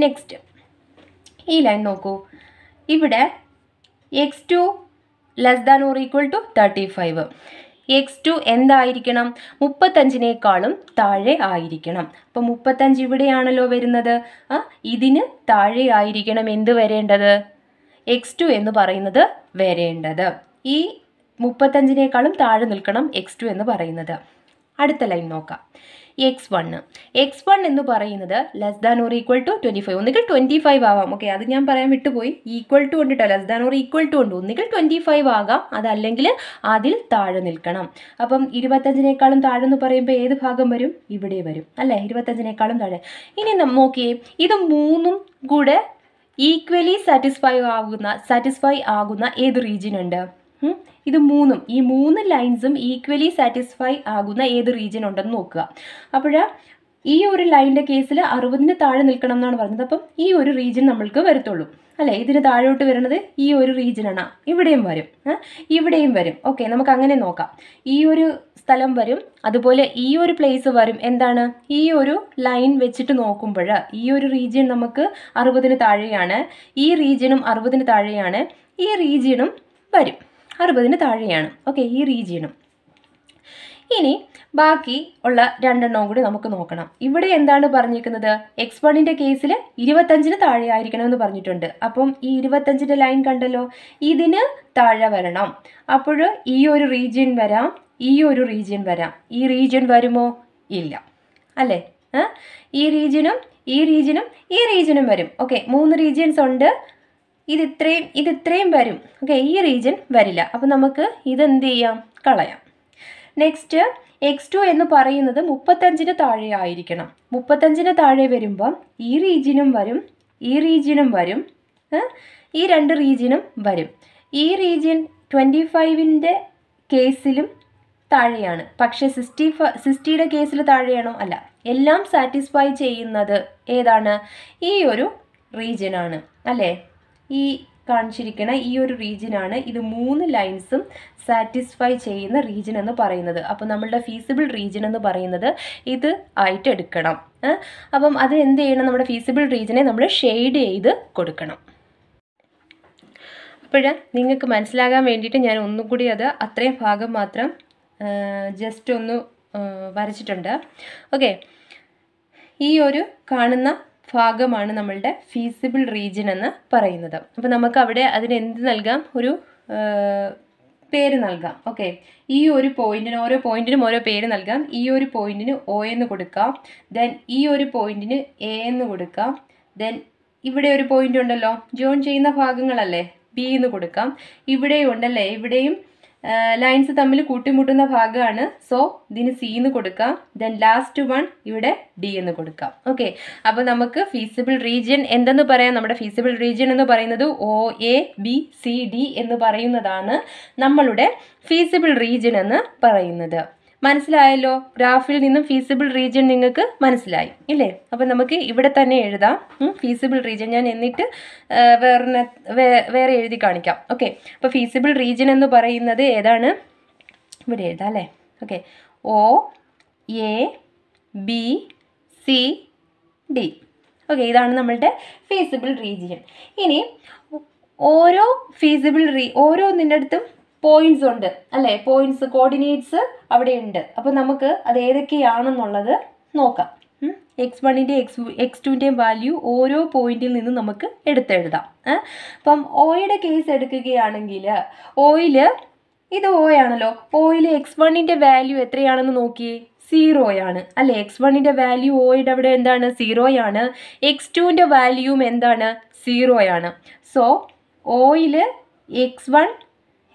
നെക്സ്റ്റ് ഈ ലൈൻ നോക്കൂ ഇവിടെ x two less than or equal to thirty five x two എന്തായിരിക്കണം മുപ്പത്തഞ്ചിനേക്കാളും താഴെ ആയിരിക്കണം അപ്പോൾ മുപ്പത്തഞ്ച് ഇവിടെയാണല്ലോ വരുന്നത് ഇതിന് താഴെ ആയിരിക്കണം എന്ത് വരേണ്ടത് എക്സ് ടു എന്ന് പറയുന്നത് വരേണ്ടത് ഈ മുപ്പത്തഞ്ചിനേക്കാളും താഴെ നിൽക്കണം എക്സ് ടു എന്ന് പറയുന്നത് അടുത്ത ലൈൻ നോക്കാം എക്സ് വണ്ണ് എക്സ് വൺ എന്ന് പറയുന്നത് less than or equal to twenty five ഒന്നുകിൽ ട്വൻറ്റി ഫൈവ് ആവാം ഓക്കെ അത് ഞാൻ പറയാൻ വിട്ടുപോയി ഈക്വൽ ടു കൊണ്ടിട്ടോ less than or equal to ഉണ്ട് ഒന്നുകിൽ ട്വൻറ്റി ഫൈവ് ആകാം അതല്ലെങ്കിൽ അതിൽ താഴെ നിൽക്കണം അപ്പം ഇരുപത്തഞ്ചിനേക്കാളും താഴെ എന്ന് പറയുമ്പോൾ ഏത് ഭാഗം വരും ഇവിടെ വരും അല്ലേ ഇരുപത്തഞ്ചിനേക്കാളും താഴെ ഇനി നോക്കിയേ ഇത് മൂന്നും കൂടെ ഈക്വലി സാറ്റിസ്ഫൈ ആകുന്ന സാറ്റിസ്ഫൈ ആകുന്ന ഏത് റീജിയൻ ഉണ്ട് ഇത് മൂന്നും ഈ മൂന്ന് ലൈൻസും ഈക്വലി സാറ്റിസ്ഫൈ ആകുന്ന ഏത് റീജിയൻ ഉണ്ടെന്ന് നോക്കുക അപ്പോൾ ഈ ഒരു ലൈനിൻ്റെ കേസിൽ അറുപതിന് താഴെ നിൽക്കണം എന്നാണ് പറഞ്ഞത് അപ്പം ഈ ഒരു റീജിയൻ നമ്മൾക്ക് വരത്തുള്ളൂ അല്ലേ ഇതിന് താഴോട്ട് വരുന്നത് ഈ ഒരു റീജിയനാണ് ഇവിടെയും വരും ഇവിടെയും വരും ഓക്കെ നമുക്ക് അങ്ങനെ നോക്കാം ഈ ഒരു സ്ഥലം വരും അതുപോലെ ഈ ഒരു പ്ലേസ് വരും എന്താണ് ഈ ഒരു ലൈൻ വെച്ചിട്ട് നോക്കുമ്പോൾ ഈ ഒരു റീജിയൻ നമുക്ക് അറുപതിന് താഴെയാണ് ഈ റീജിയനും അറുപതിന് താഴെയാണ് ഈ റീജിയനും വരും അറുപതിന് താഴെയാണ് ഓക്കെ ഈ റീജിയനും ഇനി ബാക്കി ഉള്ള രണ്ടെണ്ണവും കൂടി നമുക്ക് നോക്കണം ഇവിടെ എന്താണ് പറഞ്ഞിരിക്കുന്നത് എക്സ് വണ്ണിൻ്റെ കേസിൽ ഇരുപത്തഞ്ചിന് താഴെ ആയിരിക്കണം എന്ന് പറഞ്ഞിട്ടുണ്ട് അപ്പം ഈ ഇരുപത്തഞ്ചിൻ്റെ ലൈൻ കണ്ടല്ലോ ഇതിന് താഴെ വരണം അപ്പോൾ ഈ ഒരു റീജിയൻ വരാം ഈ ഒരു റീജിയൻ വരാം ഈ റീജിയൻ വരുമോ ഇല്ല അല്ലേ ഈ റീജിയനും ഈ റീജിയനും ഈ റീജിയനും വരും ഓക്കെ മൂന്ന് റീജിയൻസ് ഉണ്ട് ഇത് ഇത്രയും ഇത് ഇത്രയും വരും ഓക്കെ ഈ റീജിയൻ വരില്ല അപ്പോൾ നമുക്ക് ഇതെന്ത് ചെയ്യാം കളയാം നെക്സ്റ്റ് എക്സ് ടു എന്ന് പറയുന്നത് മുപ്പത്തഞ്ചിന് താഴെ ആയിരിക്കണം മുപ്പത്തഞ്ചിന് താഴെ വരുമ്പം ഈ റീജിയനും വരും ഈ റീജിയനും വരും ഈ രണ്ട് റീജിയനും വരും ഈ റീജിയൻ ട്വൻറ്റി ഫൈവിൻ്റെ കേസിലും താഴെയാണ് പക്ഷേ സിക്സ്റ്റി ഫ സിക്സ്റ്റിയുടെ കേസിൽ താഴെയാണോ അല്ല എല്ലാം സാറ്റിസ്ഫൈ ചെയ്യുന്നത് ഏതാണ് ഈ ഒരു റീജിയനാണ് അല്ലേ ഈ കാണിച്ചിരിക്കുന്ന ഈ ഒരു റീജിയനാണ് ഇത് മൂന്ന് ലൈൻസും സാറ്റിസ്ഫൈ ചെയ്യുന്ന റീജിയൻ എന്ന് പറയുന്നത് അപ്പോൾ നമ്മളുടെ ഫീസിബിൾ റീജിയൻ എന്ന് പറയുന്നത് ഇത് ആയിട്ട് എടുക്കണം അപ്പം അത് എന്ത് ചെയ്യണം നമ്മുടെ ഫീസിബിൾ റീജിയനെ നമ്മൾ ഷെയ്ഡ് ചെയ്ത് കൊടുക്കണം അപ്പോൾ നിങ്ങൾക്ക് മനസ്സിലാകാൻ വേണ്ടിയിട്ട് ഞാൻ ഒന്നും കൂടി അത് അത്രയും ഭാഗം മാത്രം ജസ്റ്റ് ഒന്ന് വരച്ചിട്ടുണ്ട് ഓക്കെ ഈ ഒരു കാണുന്ന ഭാഗമാണ് നമ്മളുടെ ഫീസിബിൾ റീജിയൻ എന്ന് പറയുന്നത് അപ്പോൾ നമുക്ക് അവിടെ അതിന് എന്ത് നൽകാം ഒരു പേര് നൽകാം ഓക്കെ ഈ ഒരു പോയിന്റിന് ഓരോ പോയിന്റിനും ഓരോ പേര് നൽകാം ഈ ഒരു പോയിന്റിന് ഒ എന്ന് കൊടുക്കാം ദെൻ ഈ ഒരു പോയിന്റിന് എ എന്ന് കൊടുക്കാം ദെൻ ഇവിടെ ഒരു പോയിന്റ് ഉണ്ടല്ലോ ജോയിൻ ചെയ്യുന്ന ഭാഗങ്ങളല്ലേ ബി എന്ന് കൊടുക്കാം ഇവിടെയും ഉണ്ടല്ലേ ഇവിടെയും ലൈൻസ് തമ്മിൽ കൂട്ടിമുട്ടുന്ന ഭാഗമാണ് സോ ഇതിന് സി എന്ന് കൊടുക്കാം ദെൻ ലാസ്റ്റ് വൺ ഇവിടെ ഡി എന്ന് കൊടുക്കാം ഓക്കെ അപ്പോൾ നമുക്ക് ഫീസിബിൾ റീജിയൻ എന്തെന്ന് പറയാം നമ്മുടെ ഫീസിബിൾ റീജിയൻ എന്ന് പറയുന്നത് O A B C D എന്ന് പറയുന്നതാണ് നമ്മളുടെ ഫീസിബിൾ റീജിയൻ എന്ന് പറയുന്നത് മനസ്സിലായല്ലോ ഗ്രാഫിൽ നിന്നും ഫീസിബിൾ റീജിയൻ നിങ്ങൾക്ക് മനസ്സിലായി ഇല്ലേ അപ്പം നമുക്ക് ഇവിടെ തന്നെ എഴുതാം ഫീസിബിൾ റീജിയൻ ഞാൻ എന്നിട്ട് വേറെ വേറെ എഴുതി കാണിക്കാം ഓക്കെ അപ്പോൾ ഫീസിബിൾ റീജിയൻ എന്ന് പറയുന്നത് ഏതാണ് ഇവിടെ എഴുതാം അല്ലേ okay O A B C D okay ഇതാണ് നമ്മളുടെ ഫീസിബിൾ റീജിയൻ ഇനി ഓരോ ഫീസിബിൾ റീ നിൻ്റെ അടുത്തും പോയിന്റ്സ് ഉണ്ട് അല്ലേ പോയിന്റ്സ് കോർഡിനേറ്റ്സ് അവിടെ ഉണ്ട് അപ്പോൾ നമുക്ക് അത് ഏതൊക്കെയാണെന്നുള്ളത് നോക്കാം എക്സ് വണ്ണിൻ്റെ എക്സ് എക്സ് ടുവിൻ്റെയും വാല്യൂ ഓരോ പോയിന്റിൽ നിന്ന് നമുക്ക് എടുത്തെഴുതാം അപ്പം ഓയുടെ കേസ് എടുക്കുകയാണെങ്കിൽ ഓയിൽ ഇത് ഓ ആണല്ലോ ഓയിൽ എക്സ് വണ്ണിൻ്റെ വാല്യൂ എത്രയാണെന്ന് നോക്കിയേ സീറോയാണ് അല്ലേ എക്സ് വണ്ണിൻ്റെ വാല്യൂ ഓയുടെ അവിടെ എന്താണ് സീറോയാണ് എക്സ് ടുവിൻ്റെ വാല്യൂവും എന്താണ് സീറോയാണ് സോ ഓയിൽ എക്സ് വൺ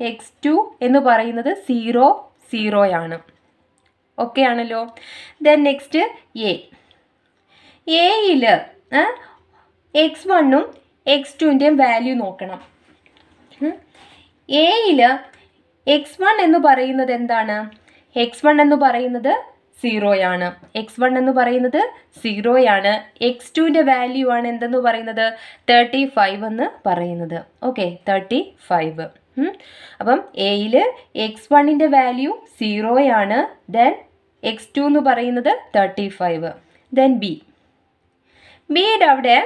എക്സ് ടു എന്ന് പറയുന്നത് സീറോ സീറോയാണ് ഓക്കെ ആണല്ലോ ദെൻ നെക്സ്റ്റ് എ എയിൽ എക്സ് വണ്ണും എക്സ് ടുവിൻ്റെയും വാല്യൂ നോക്കണം എയിൽ എക്സ് വൺ എന്ന് പറയുന്നത് എന്താണ് എക്സ് വൺ എന്ന് പറയുന്നത് സീറോയാണ് എക്സ് വൺ എന്ന് പറയുന്നത് സീറോയാണ് എക്സ് ടുവിൻ്റെ വാല്യൂ ആണ് എന്തെന്ന് പറയുന്നത് തേർട്ടി ഫൈവ് എന്ന് പറയുന്നത് ഓക്കെ തേർട്ടി ഫൈവ് അപ്പം എയിൽ എക്സ് വണ്ണിൻ്റെ വാല്യൂ സീറോയാണ് ദെൻ എക്സ് ടു എന്ന് പറയുന്നത് തേർട്ടി ഫൈവ് ദെൻ ബി ബിയുടെ അവിടെ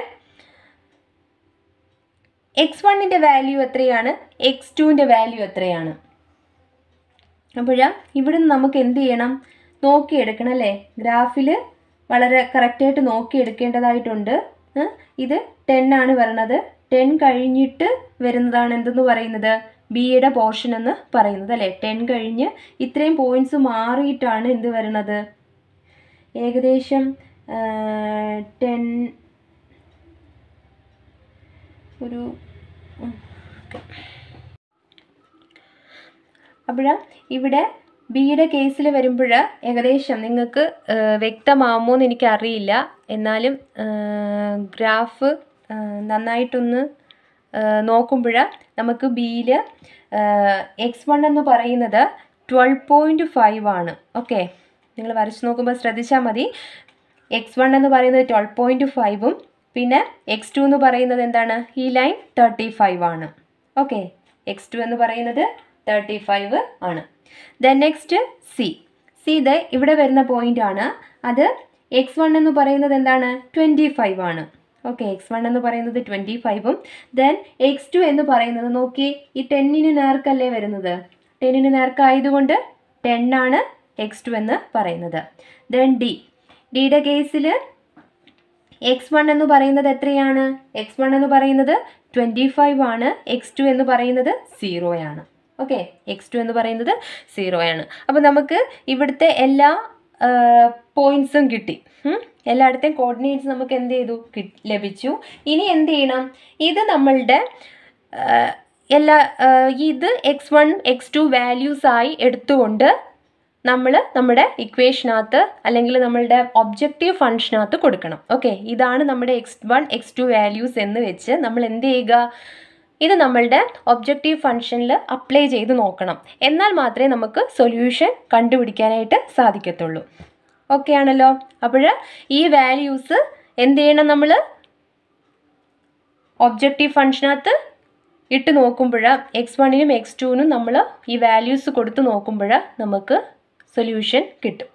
എക്സ് വണ്ണിൻ്റെ വാല്യൂ എത്രയാണ് എക്സ് ടുവിൻ്റെ വാല്യൂ എത്രയാണ് അപ്പോൾ ഇവിടെ നമുക്ക് എന്ത് ചെയ്യണം നോക്കിയെടുക്കണം അല്ലേ ഗ്രാഫിൽ വളരെ കറക്റ്റായിട്ട് നോക്കിയെടുക്കേണ്ടതായിട്ടുണ്ട് ഇത് ടെൻ ആണ് വരണത് ടെൻ കഴിഞ്ഞിട്ട് വരുന്നതാണ് എന്തെന്ന് പറയുന്നത് യുടെ പോർഷൻ എന്ന് പറയുന്നത് അല്ലേ ടെൻ കഴിഞ്ഞ് ഇത്രയും പോയിന്റ്സ് മാറിയിട്ടാണ് എന്ത് വരുന്നത് ഏകദേശം ടെൻ ഒരു അപ്പോൾ ഇവിടെ യുടെ കേസിൽ വരുമ്പോൾ ഏകദേശം നിങ്ങൾക്ക് വ്യക്തമാകുമോ എന്ന് എനിക്കറിയില്ല എന്നാലും ഗ്രാഫ് നന്നായിട്ടൊന്ന് നോക്കുമ്പോൾ നമുക്ക് ബിയിൽ എക്സ് വൺ എന്ന് പറയുന്നത് ട്വൽവ് പോയിൻറ്റ് ഫൈവ് ആണ് ഓക്കെ നിങ്ങൾ വരച്ച് നോക്കുമ്പോൾ ശ്രദ്ധിച്ചാൽ മതി എക്സ് വൺ എന്ന് പറയുന്നത് ട്വൽവ് പോയിൻറ്റ് ഫൈവും പിന്നെ എക്സ് ടു എന്ന് പറയുന്നത് എന്താണ് ഈ ലൈൻ തേർട്ടി ഫൈവ് ആണ് ഓക്കെ എക്സ് ടു എന്ന് പറയുന്നത് തേർട്ടി ഫൈവ് ആണ് ദെൻ നെക്സ്റ്റ് സി സി ഇത് ഇവിടെ വരുന്ന പോയിൻ്റ് ആണ് അത് എക്സ് വൺ എന്ന് പറയുന്നത് എന്താണ് ട്വൻറ്റി ഫൈവ് ആണ് ഓക്കെ എക്സ് വൺ എന്ന് പറയുന്നത് ട്വൻറ്റി ഫൈവും ദെൻ എക്സ് ടു എന്ന് പറയുന്നത് നോക്കി ഈ ടെന്നിന് നേർക്കല്ലേ വരുന്നത് ടെന്നിന് നേർക്കായതുകൊണ്ട് ടെന്നാണ് എക്സ് ടു എന്ന് പറയുന്നത് ദെൻ ഡി ഡിയുടെ കേസിൽ എക്സ് വൺ എന്ന് പറയുന്നത് എത്രയാണ് എക്സ് വൺ എന്ന് പറയുന്നത് ട്വൻറ്റി ഫൈവ് ആണ് എക്സ് ടു എന്ന് പറയുന്നത് സീറോയാണ് ഓക്കെ എക്സ് ടു എന്ന് പറയുന്നത് സീറോയാണ് അപ്പോൾ നമുക്ക് ഇവിടുത്തെ എല്ലാ പോയിൻസും കിട്ടി എല്ലായിടത്തെയും കോർഡിനേറ്റ്സ് നമുക്ക് എന്ത് ചെയ്തു ലഭിച്ചു ഇനി എന്ത് ചെയ്യണം ഇത് നമ്മളുടെ എല്ലാ ഇത് എക്സ് വൺ എക്സ് ടു വാല്യൂസായി എടുത്തുകൊണ്ട് നമ്മൾ നമ്മുടെ ഇക്വേഷനകത്ത് അല്ലെങ്കിൽ നമ്മളുടെ ഒബ്ജക്റ്റീവ് ഫങ്ഷനകത്ത് കൊടുക്കണം ഓക്കെ ഇതാണ് നമ്മുടെ x one x two values എന്ന് വെച്ച് നമ്മൾ എന്ത് ചെയ്യുക ഇത് നമ്മളുടെ ഒബ്ജക്റ്റീവ് ഫങ്ഷനിൽ അപ്ലൈ ചെയ്ത് നോക്കണം എന്നാൽ മാത്രമേ നമുക്ക് സൊല്യൂഷൻ കണ്ടുപിടിക്കാനായിട്ട് സാധിക്കത്തുള്ളൂ ഓക്കെ ആണല്ലോ അപ്പോൾ ഈ വാല്യൂസ് എന്ത് ചെയ്യണം നമ്മൾ ഒബ്ജക്റ്റീവ് ഫങ്ഷനകത്ത് ഇട്ട് നോക്കുമ്പോൾ എക്സ് വണ്ണിനും എക്സ് ടുവിനും നമ്മൾ ഈ വാല്യൂസ് കൊടുത്ത് നോക്കുമ്പോൾ നമുക്ക് സൊല്യൂഷൻ കിട്ടും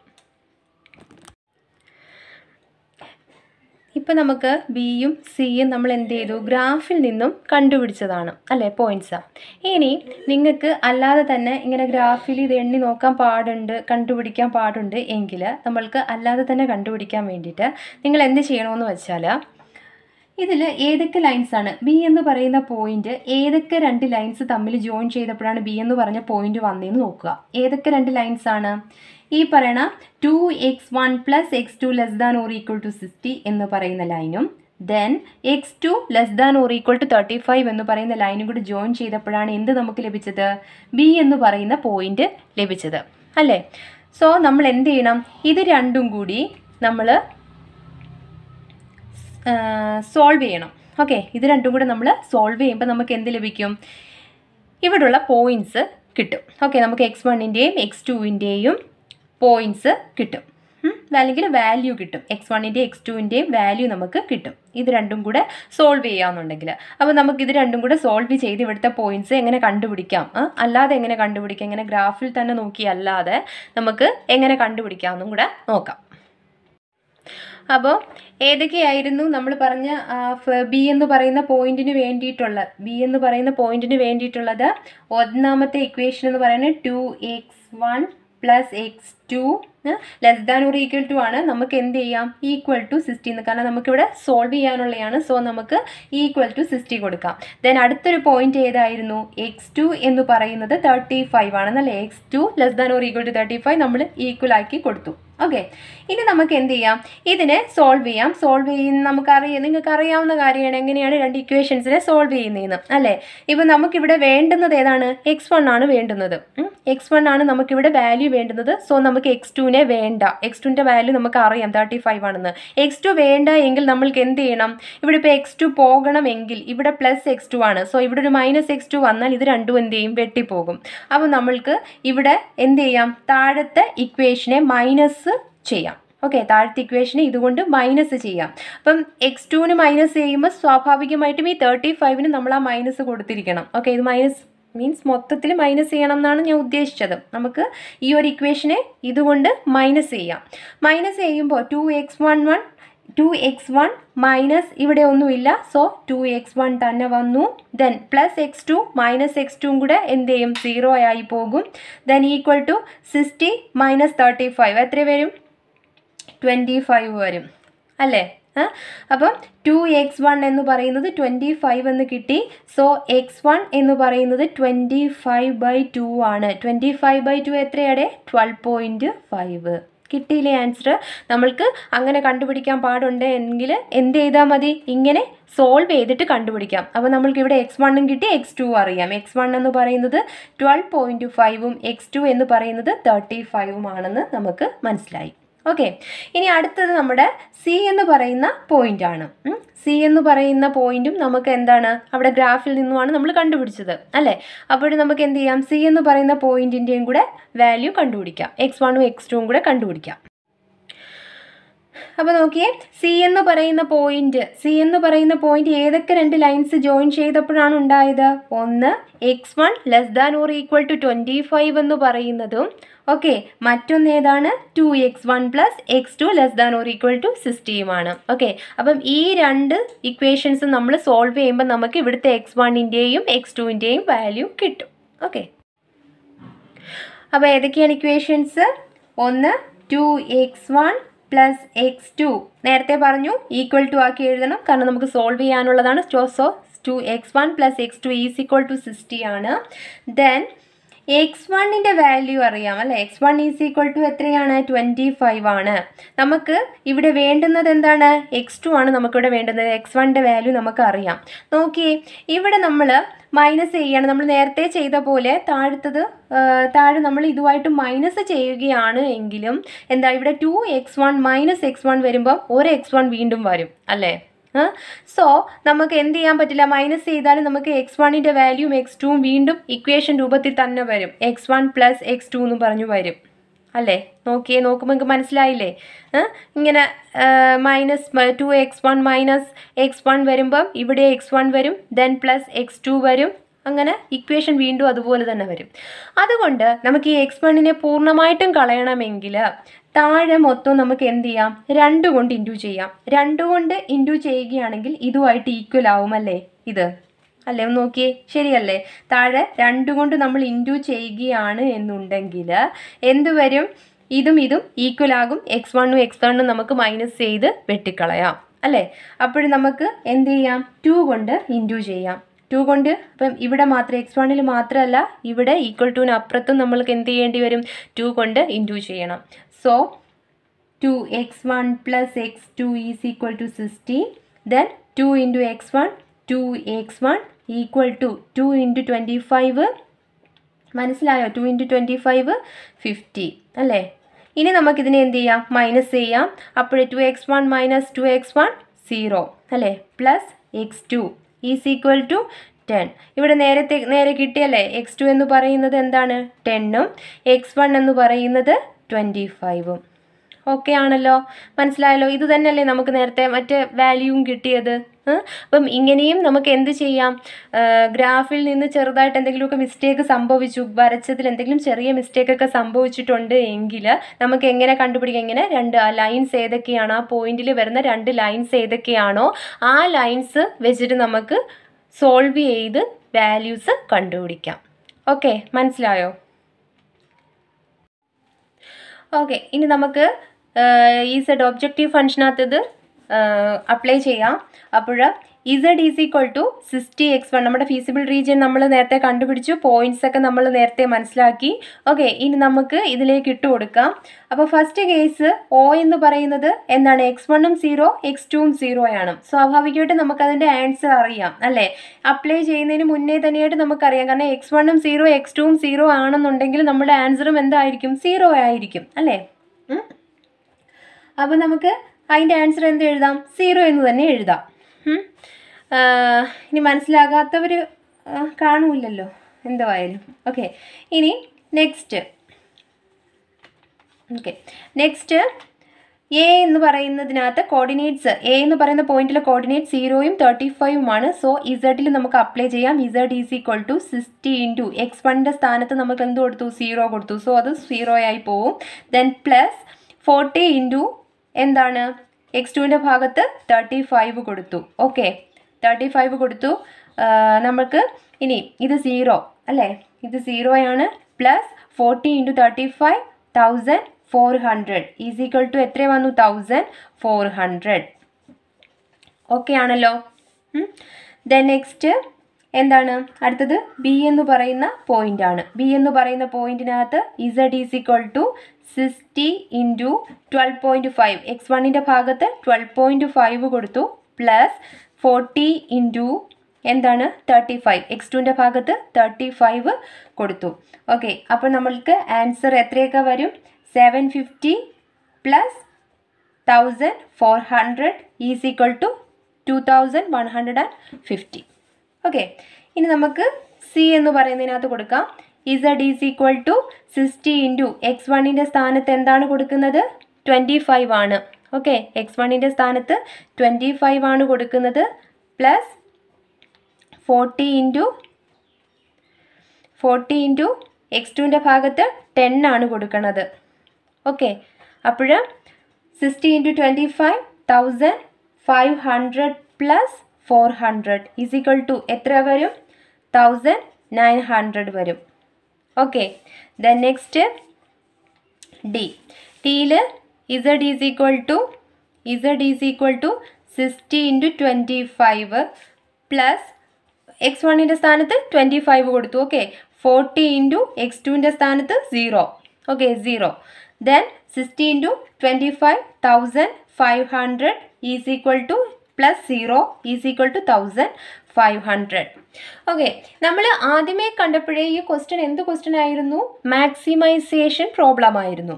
ഇപ്പോൾ നമുക്ക് ബിയും സിയും നമ്മൾ എന്ത് ചെയ്തു ഗ്രാഫിൽ നിന്നും കണ്ടുപിടിച്ചതാണ് അല്ലേ പോയിൻറ്റ്സാണ് ഇനി നിങ്ങൾക്ക് അല്ലാതെ തന്നെ ഇങ്ങനെ ഗ്രാഫിൽ ഇത് എണ്ണി നോക്കാൻ പാടുണ്ട് കണ്ടുപിടിക്കാൻ പാടുണ്ട് എങ്കിൽ നമ്മൾക്ക് അല്ലാതെ തന്നെ കണ്ടുപിടിക്കാൻ വേണ്ടിയിട്ട് നിങ്ങൾ എന്ത് ചെയ്യണമെന്ന് വെച്ചാൽ ഇതിൽ ഏതൊക്കെ ലൈൻസ് ആണ് ബി എന്ന് പറയുന്ന പോയിന്റ് ഏതൊക്കെ രണ്ട് ലൈൻസ് തമ്മിൽ ജോയിൻ ചെയ്തപ്പോഴാണ് ബി എന്ന് പറഞ്ഞ പോയിന്റ് വന്നതെന്ന് നോക്കുക ഏതൊക്കെ രണ്ട് ലൈൻസ് ആണ് ഈ പറയണ two X one plus X two less than or equal to sixty എന്ന് പറയുന്ന ലൈനും then x two less than or equal to thirty five എന്ന് പറയുന്ന ലൈനും കൂടി ജോയിൻ ചെയ്തപ്പോഴാണ് എന്ത് നമുക്ക് ലഭിച്ചത് ബി എന്ന് പറയുന്ന പോയിന്റ് ലഭിച്ചത് അല്ലേ സോ നമ്മൾ എന്ത് ചെയ്യണം ഇത് രണ്ടും കൂടി നമ്മൾ സോൾവ് ചെയ്യണം ഓക്കെ ഇത് രണ്ടും കൂടെ നമ്മൾ സോൾവ് ചെയ്യുമ്പോൾ നമുക്ക് എന്ത് ലഭിക്കും ഇവിടെയുള്ള പോയിൻറ്റ്സ് കിട്ടും ഓക്കെ നമുക്ക് എക്സ് വണ്ണിൻ്റെയും എക്സ് ടുവിൻ്റെയും പോയിൻറ്റ്സ് കിട്ടും അല്ലെങ്കിൽ വാല്യൂ കിട്ടും എക്സ് വണ്ണിൻ്റെയും എക്സ് ടുവിൻ്റെയും വാല്യൂ നമുക്ക് കിട്ടും ഇത് രണ്ടും കൂടെ സോൾവ് ചെയ്യാമെന്നുണ്ടെങ്കിൽ അപ്പോൾ നമുക്ക് ഇത് രണ്ടും കൂടെ സോൾവ് ചെയ്ത് ഇവിടുത്തെ പോയിൻറ്റ്സ് എങ്ങനെ കണ്ടുപിടിക്കാം അല്ലാതെ എങ്ങനെ കണ്ടുപിടിക്കാം എങ്ങനെ ഗ്രാഫിൽ തന്നെ നോക്കി അല്ലാതെ നമുക്ക് എങ്ങനെ കണ്ടുപിടിക്കാമെന്നും കൂടെ നോക്കാം അപ്പോൾ ഏതൊക്കെയായിരുന്നു നമ്മൾ പറഞ്ഞ ബി എന്ന് പറയുന്ന പോയിന്റിന് വേണ്ടിയിട്ടുള്ള ബി എന്ന് പറയുന്ന പോയിന്റിന് വേണ്ടിയിട്ടുള്ളത് ഒന്നാമത്തെ ഇക്വേഷൻ എന്ന് പറയുന്നത് two X one plus X two less than or equal to ആണ് നമുക്ക് എന്ത് ചെയ്യാം ഈക്വൽ ടു സിക്സ്റ്റി എന്ന് കാരണം നമുക്കിവിടെ സോൾവ് ചെയ്യാനുള്ളതാണ് സോ നമുക്ക് ഈക്വൽ ടു സിക്സ്റ്റി കൊടുക്കാം ദെൻ അടുത്തൊരു പോയിന്റ് ഏതായിരുന്നു എക്സ് ടു എന്ന് പറയുന്നത് തേർട്ടി ഫൈവ് ആണെന്നല്ലേ x two less than or equal to thirty five നമ്മൾ ഈക്വൽ ആക്കി കൊടുത്തു ഓക്കെ ഇനി നമുക്ക് എന്ത് ചെയ്യാം ഇതിനെ സോൾവ് ചെയ്യാം സോൾവ് ചെയ്യുന്ന നമുക്കറിയാം നിങ്ങൾക്ക് അറിയാവുന്ന കാര്യമാണ് എങ്ങനെയാണ് രണ്ട് ഇക്വേഷൻസിനെ സോൾവ് ചെയ്യുന്നതെന്ന് അല്ലേ ഇപ്പം നമുക്കിവിടെ വേണ്ടുന്നത് ഏതാണ് എക്സ് വൺ ആണ് വേണ്ടുന്നത് എക്സ് വൺ ആണ് നമുക്കിവിടെ വാല്യൂ വേണ്ടുന്നത് സോ നമുക്ക് നമുക്ക് എക്സ് ടുവിനെ വേണ്ട എക്സ് ടുവിൻ്റെ വാല്യൂ നമുക്ക് അറിയാം തേർട്ടി ഫൈവ് ആണെന്ന് എക്സ് ടു വേണ്ട എങ്കിൽ നമ്മൾക്ക് എന്ത് ചെയ്യണം ഇവിടെ ഇപ്പോൾ എക്സ് ടു പോകണമെങ്കിൽ ഇവിടെ പ്ലസ് എക്സ് ടു ആണ് സോ ഇവിടെ ഒരു മൈനസ് എക്സ് ടു വന്നാൽ ഇത് രണ്ടും എന്ത് ചെയ്യും വെട്ടിപ്പോകും അപ്പോൾ നമ്മൾക്ക് ഇവിടെ എന്ത് ചെയ്യാം താഴത്തെ ഇക്വേഷനെ മൈനസ് ചെയ്യാം ഓക്കെ താഴത്തെ ഇക്വേഷനെ ഇതുകൊണ്ട് മൈനസ് ചെയ്യാം അപ്പം എക്സ് ടുവിന് മൈനസ് ചെയ്യുമ്പോൾ സ്വാഭാവികമായിട്ടും ഈ തേർട്ടി ഫൈവിന് നമ്മൾ ആ മൈനസ് കൊടുത്തിരിക്കണം ഓക്കെ ഇത് മൈനസ് മീൻസ് മൊത്തത്തിൽ മൈനസ് ചെയ്യണം എന്നാണ് ഞാൻ ഉദ്ദേശിച്ചത് നമുക്ക് ഈ ഒരു ഇക്വേഷനെ ഇതുകൊണ്ട് മൈനസ് ചെയ്യാം മൈനസ് ചെയ്യുമ്പോൾ two X one one two X one minus ഇവിടെ ഒന്നുമില്ല സോ ടു എക്സ് വൺ തന്നെ വന്നു then plus X two minus x ടുവും കൂടെ എന്ത് ചെയ്യും സീറോ ആയി പോകും then equal to sixty minus thirty five എത്ര വരും ട്വൻറ്റി ഫൈവ് വരും അല്ലേ അപ്പം ടു എക്സ് വൺ എന്ന് പറയുന്നത് ട്വൻറ്റി ഫൈവ് എന്ന് കിട്ടി സോ എക്സ് വൺ എന്ന് പറയുന്നത് ട്വൻറ്റി ഫൈവ് ബൈ ടു ആണ് ട്വൻറ്റി ഫൈവ് ബൈ ടു എത്രയാണ് ട്വൽവ് പോയിൻറ്റ് ഫൈവ് കിട്ടിയില്ലേ ആൻസർ നമ്മൾക്ക് അങ്ങനെ കണ്ടുപിടിക്കാൻ പാടുണ്ട് എങ്കിൽ എന്ത് ചെയ്താൽ മതി ഇങ്ങനെ സോൾവ് ചെയ്തിട്ട് കണ്ടുപിടിക്കാം അപ്പോൾ നമ്മൾക്ക് ഇവിടെ എക്സ് വണ്ണും കിട്ടി എക്സ് ടു അറിയാം എക്സ് വൺ എന്ന് പറയുന്നത് ട്വൽവ് പോയിൻറ്റ് ഫൈവും എക്സ് ടു എന്ന് പറയുന്നത് തേർട്ടി ഫൈവും ആണെന്ന് നമുക്ക് മനസ്സിലായി ഓക്കെ ഇനി അടുത്തത് നമ്മുടെ സി എന്ന് പറയുന്ന പോയിൻ്റാണ് സി എന്ന് പറയുന്ന പോയിന്റും നമുക്ക് എന്താണ് അവിടെ ഗ്രാഫിൽ നിന്നുമാണ് നമ്മൾ കണ്ടുപിടിച്ചത് അല്ലേ അപ്പോൾ നമുക്ക് എന്ത് ചെയ്യാം സി എന്ന് പറയുന്ന പോയിന്റിന്റെയും കൂടെ വാല്യൂ കണ്ടുപിടിക്കാം എക്സ് വണ്ണും എക്സ് ടുവും കൂടെ കണ്ടുപിടിക്കാം അപ്പോൾ നോക്കിയേ സി എന്ന് പറയുന്ന പോയിന്റ് സി എന്ന് പറയുന്ന പോയിന്റ് ഏതൊക്കെ രണ്ട് ലൈൻസ് ജോയിൻ ചെയ്തപ്പോഴാണ് ഉണ്ടായത് ഒന്ന് x one less than or equal to twenty five എന്ന് പറയുന്നതും ഓക്കെ മറ്റൊന്ന് ഏതാണ് two X one plus X two less than or equal to സിക്സ്റ്റിയുമാണ് ഓക്കെ അപ്പം ഈ രണ്ട് ഇക്വേഷൻസ് നമ്മൾ സോൾവ് ചെയ്യുമ്പോൾ നമുക്ക് ഇവിടുത്തെ എക്സ് വണ്ണിൻ്റെയും എക്സ് ടുവിൻ്റെയും വാല്യൂ കിട്ടും ഓക്കെ അപ്പോൾ ഏതൊക്കെയാണ് ഇക്വേഷൻസ് ഒന്ന് two X one plus X two നേരത്തെ പറഞ്ഞു ഈക്വൽ ടു ആക്കി എഴുതണം കാരണം നമുക്ക് സോൾവ് ചെയ്യാനുള്ളതാണ് so two X one plus X two is equal to sixty ആണ് ദെൻ എക്സ് വണ്ണിൻ്റെ വാല്യൂ അറിയാം അല്ലേ x one is equal to എത്രയാണ് ട്വൻറ്റി ഫൈവ് ആണ് നമുക്ക് ഇവിടെ വേണ്ടുന്നത് എന്താണ് എക്സ് ടു ആണ് നമുക്കിവിടെ വേണ്ടുന്നത് എക്സ് വണ്ണിൻ്റെ വാല്യൂ നമുക്ക് അറിയാം നോക്കിയേ ഇവിടെ നമ്മൾ മൈനസ് ചെയ്യാണ് നമ്മൾ നേരത്തെ ചെയ്ത പോലെ താഴത്തത് താഴെ നമ്മൾ ഇതുമായിട്ട് മൈനസ് ചെയ്യുകയാണ് എങ്കിലും എന്താ ഇവിടെ two X one minus x one വരുമ്പോൾ ഒരു എക്സ് വൺ വീണ്ടും വരും അല്ലേ സോ നമുക്ക് എന്ത് ചെയ്യാൻ പറ്റില്ല മൈനസ് ചെയ്താലും നമുക്ക് എക്സ് വണ്ണിൻ്റെ വാല്യൂം എക്സ് ടൂവും വീണ്ടും ഇക്വേഷൻ രൂപത്തിൽ തന്നെ വരും x one plus X two എന്ന് പറഞ്ഞു വരും അല്ലേ നോക്കിയേ നോക്കുമ്പോൾ നിങ്ങൾക്ക് മനസ്സിലായില്ലേ ഇങ്ങനെ minus two X one minus x one വരുമ്പം ഇവിടെ എക്സ് വൺ വരും ദെൻ പ്ലസ് എക്സ് ടു വരും അങ്ങനെ ഇക്വേഷൻ വീണ്ടും അതുപോലെ തന്നെ വരും അതുകൊണ്ട് നമുക്ക് ഈ എക്സ് വണ്ണിനെ പൂർണ്ണമായിട്ടും കളയണമെങ്കിൽ താഴെ മൊത്തം നമുക്ക് എന്ത് ചെയ്യാം രണ്ട് കൊണ്ട് ഇൻറ്റു ചെയ്യാം രണ്ട് കൊണ്ട് ഇൻറ്റു ചെയ്യുകയാണെങ്കിൽ ഇതുമായിട്ട് ഈക്വൽ ആവും അല്ലേ ഇത് അല്ലേ ഒന്ന് നോക്കിയേ ശരിയല്ലേ താഴെ രണ്ട് കൊണ്ട് നമ്മൾ ഇൻറ്റു ചെയ്യുകയാണ് എന്നുണ്ടെങ്കിൽ എന്ത് വരും ഇതും ഇതും ഈക്വൽ ആകും എക്സ് വണ്ണും എക്സ് വണ്ണും നമുക്ക് മൈനസ് ചെയ്ത് വെട്ടിക്കളയാം അല്ലേ അപ്പോൾ നമുക്ക് എന്ത് ചെയ്യാം ടു കൊണ്ട് ഇൻറ്റു ചെയ്യാം ടു കൊണ്ട് അപ്പം ഇവിടെ മാത്രം എക്സ് വണ്ണിൽ മാത്രമല്ല ഇവിടെ ഈക്വൽ ടുവിന് അപ്പുറത്തും നമ്മൾക്ക് എന്ത് ചെയ്യേണ്ടി വരും ടു കൊണ്ട് ഇൻറ്റു ചെയ്യണം so two X one plus X two is equal to sixteen then two into X one two X one equal to two into twenty five മനസ്സിലായോ two into twenty five fifty അല്ലേ ഇനി നമുക്കിതിനെ എന്ത് ചെയ്യാം minus ചെയ്യാം അപ്പോൾ two X one minus two X one zero അല്ലേ plus X two is equal to ten ഇവിടെ നേരത്തെ നേരെ കിട്ടിയല്ലേ എക്സ് ടു എന്ന് പറയുന്നത് എന്താണ് ടെന്നും എക്സ് വൺ എന്ന് പറയുന്നത് ട്വൻറ്റി ഫൈവും ഓക്കെ ആണല്ലോ മനസ്സിലായല്ലോ ഇത് തന്നെയല്ലേ നമുക്ക് നേരത്തെ മറ്റേ വാല്യൂവും കിട്ടിയത് അപ്പം ഇങ്ങനെയും നമുക്ക് എന്ത് ചെയ്യാം ഗ്രാഫിൽ നിന്ന് ചെറുതായിട്ട് എന്തെങ്കിലുമൊക്കെ മിസ്റ്റേക്ക് സംഭവിച്ചു വരച്ചതിൽ എന്തെങ്കിലും ചെറിയ മിസ്റ്റേക്കൊക്കെ സംഭവിച്ചിട്ടുണ്ട് എങ്കിൽ നമുക്ക് എങ്ങനെ കണ്ടുപിടിക്കാം ഇങ്ങനെ രണ്ട് ലൈൻസ് ഏതൊക്കെയാണ് ആ പോയിന്റിൽ വരുന്ന രണ്ട് ലൈൻസ് ഏതൊക്കെയാണോ ആ ലൈൻസ് വെച്ചിട്ട് നമുക്ക് സോൾവ് ചെയ്ത് വാല്യൂസ് കണ്ടുപിടിക്കാം ഓക്കെ മനസ്സിലായോ ഓക്കെ ഇനി നമുക്ക് ഈസ് എഡ് ഒബ്ജക്റ്റീവ് ഫങ്ഷനകത്തത് അപ്ലൈ ചെയ്യാം അപ്പോൾ Z is equal to sixty X one നമ്മുടെ ഫീസിബിൾ റീജിയൻ നമ്മൾ നേരത്തെ കണ്ടുപിടിച്ചു പോയിന്റ്സ് ഒക്കെ നമ്മൾ നേരത്തെ മനസ്സിലാക്കി ഓക്കെ ഇനി നമുക്ക് ഇതിലേക്ക് ഇട്ട് കൊടുക്കാം അപ്പോൾ ഫസ്റ്റ് കേസ് ഒ എന്ന് പറയുന്നത് എന്താണ് എക്സ് വണ്ണും സീറോ എക്സ് ടുവും സീറോ ആണ് സ്വാഭാവികമായിട്ട് അതിന്റെ ആൻസർ അറിയാം അല്ലേ അപ്ലൈ ചെയ്യുന്നതിന് മുന്നേ തന്നെയായിട്ട് നമുക്കറിയാം കാരണം എക്സ് വണ്ണും സീറോ എക്സ് ടുവും സീറോ ആണെന്നുണ്ടെങ്കിൽ നമ്മുടെ ആൻസറും എന്തായിരിക്കും സീറോ ആയിരിക്കും അല്ലേ അപ്പോൾ നമുക്ക് അതിൻ്റെ ആൻസർ എന്ത് എഴുതാം സീറോ എന്ന് തന്നെ എഴുതാം ഇനി മനസ്സിലാകാത്തവർ കാണൂല്ലോ എന്തോ ആയാലും ഓക്കെ ഇനി നെക്സ്റ്റ് ഓക്കെ നെക്സ്റ്റ് എ എന്ന് പറയുന്നതിനകത്ത് കോർഡിനേറ്റ്സ് എ എന്ന് പറയുന്ന പോയിന്റിലെ കോർഡിനേറ്റ് സീറോയും തേർട്ടി ഫൈവുമാണ് സോ ഇസഡിൽ നമുക്ക് അപ്ലൈ ചെയ്യാം Z is equal to sixty into X വണ്ണിൻ്റെ സ്ഥാനത്ത് നമുക്ക് എന്ത് കൊടുത്തു സീറോ കൊടുത്തു സോ അത് സീറോ ആയി പോവും ദെൻ പ്ലസ് ഫോർട്ടി ഇൻറ്റു എന്താണ് എക്സ് ടുവിൻ്റെ ഭാഗത്ത് തേർട്ടി ഫൈവ് കൊടുത്തു ഓക്കെ തേർട്ടി ഫൈവ് കൊടുത്തു നമുക്ക് ഇനി ഇത് സീറോ അല്ലേ ഇത് സീറോയാണ് plus forty into thirty five thousand four hundred is equal to എത്ര വന്നു തൗസൻഡ് ഫോർ ഹൺഡ്രഡ് ഓക്കെ ആണല്ലോ ദെൻ നെക്സ്റ്റ് എന്താണ് അടുത്തത് ബി എന്ന് പറയുന്ന പോയിൻ്റാണ് ബി എന്ന് പറയുന്ന പോയിൻറ്റിനകത്ത് Z is equal to sixty into twelve point five X വണ്ണിൻ്റെ ഭാഗത്ത് ട്വൽവ് പോയിൻറ്റ് ഫൈവ് കൊടുത്തു പ്ലസ് ഫോർട്ടി ഇൻറ്റു എന്താണ് തേർട്ടി ഫൈവ് എക്സ് ടുവിൻ്റെ ഭാഗത്ത് തേർട്ടി ഫൈവ് കൊടുത്തു ഓക്കെ അപ്പോൾ നമ്മൾക്ക് ആൻസർ എത്രയൊക്കെ വരും seven fifty plus thousand four hundred is equal to two thousand one hundred and fifty okay ഇനി നമുക്ക് സി എന്ന് പറയുന്നതിനകത്ത് കൊടുക്കാം Z is equal to sixty into X വണ്ണിൻ്റെ സ്ഥാനത്ത് എന്താണ് കൊടുക്കുന്നത് ട്വൻറ്റി ഫൈവ് ആണ് ഓക്കെ എക്സ് വണ്ണിൻ്റെ സ്ഥാനത്ത് ട്വൻറ്റി ഫൈവ് ആണ് കൊടുക്കുന്നത് plus forty into forty into X ടുവിൻ്റെ ഭാഗത്ത് ടെൻ ആണ് കൊടുക്കുന്നത് ഓക്കെ അപ്പോൾ sixty into twenty five thousand five hundred plus four hundred equal to എത്ര വരും തൗസൻഡ് നയൻ ഹൺഡ്രഡ് വരും ഓക്കെ ദ നെക്സ്റ്റ് ഡി ടിയിൽ Z is equal to Z is equal to sixty into twenty five plus X വണ്ണിൻ്റെ സ്ഥാനത്ത് twenty five കൊടുത്തു okay forty into X ടുവിൻ്റെ സ്ഥാനത്ത് zero okay zero then sixty into twenty five thousand five hundred is equal to plus zero is equal to thousand five hundred okay നമ്മൾ ആദ്യമേ കണ്ടപ്പോഴേ ഈ question എന്ത് ക്വസ്റ്റ്യൻ ആയിരുന്നു maximisation problem ആയിരുന്നു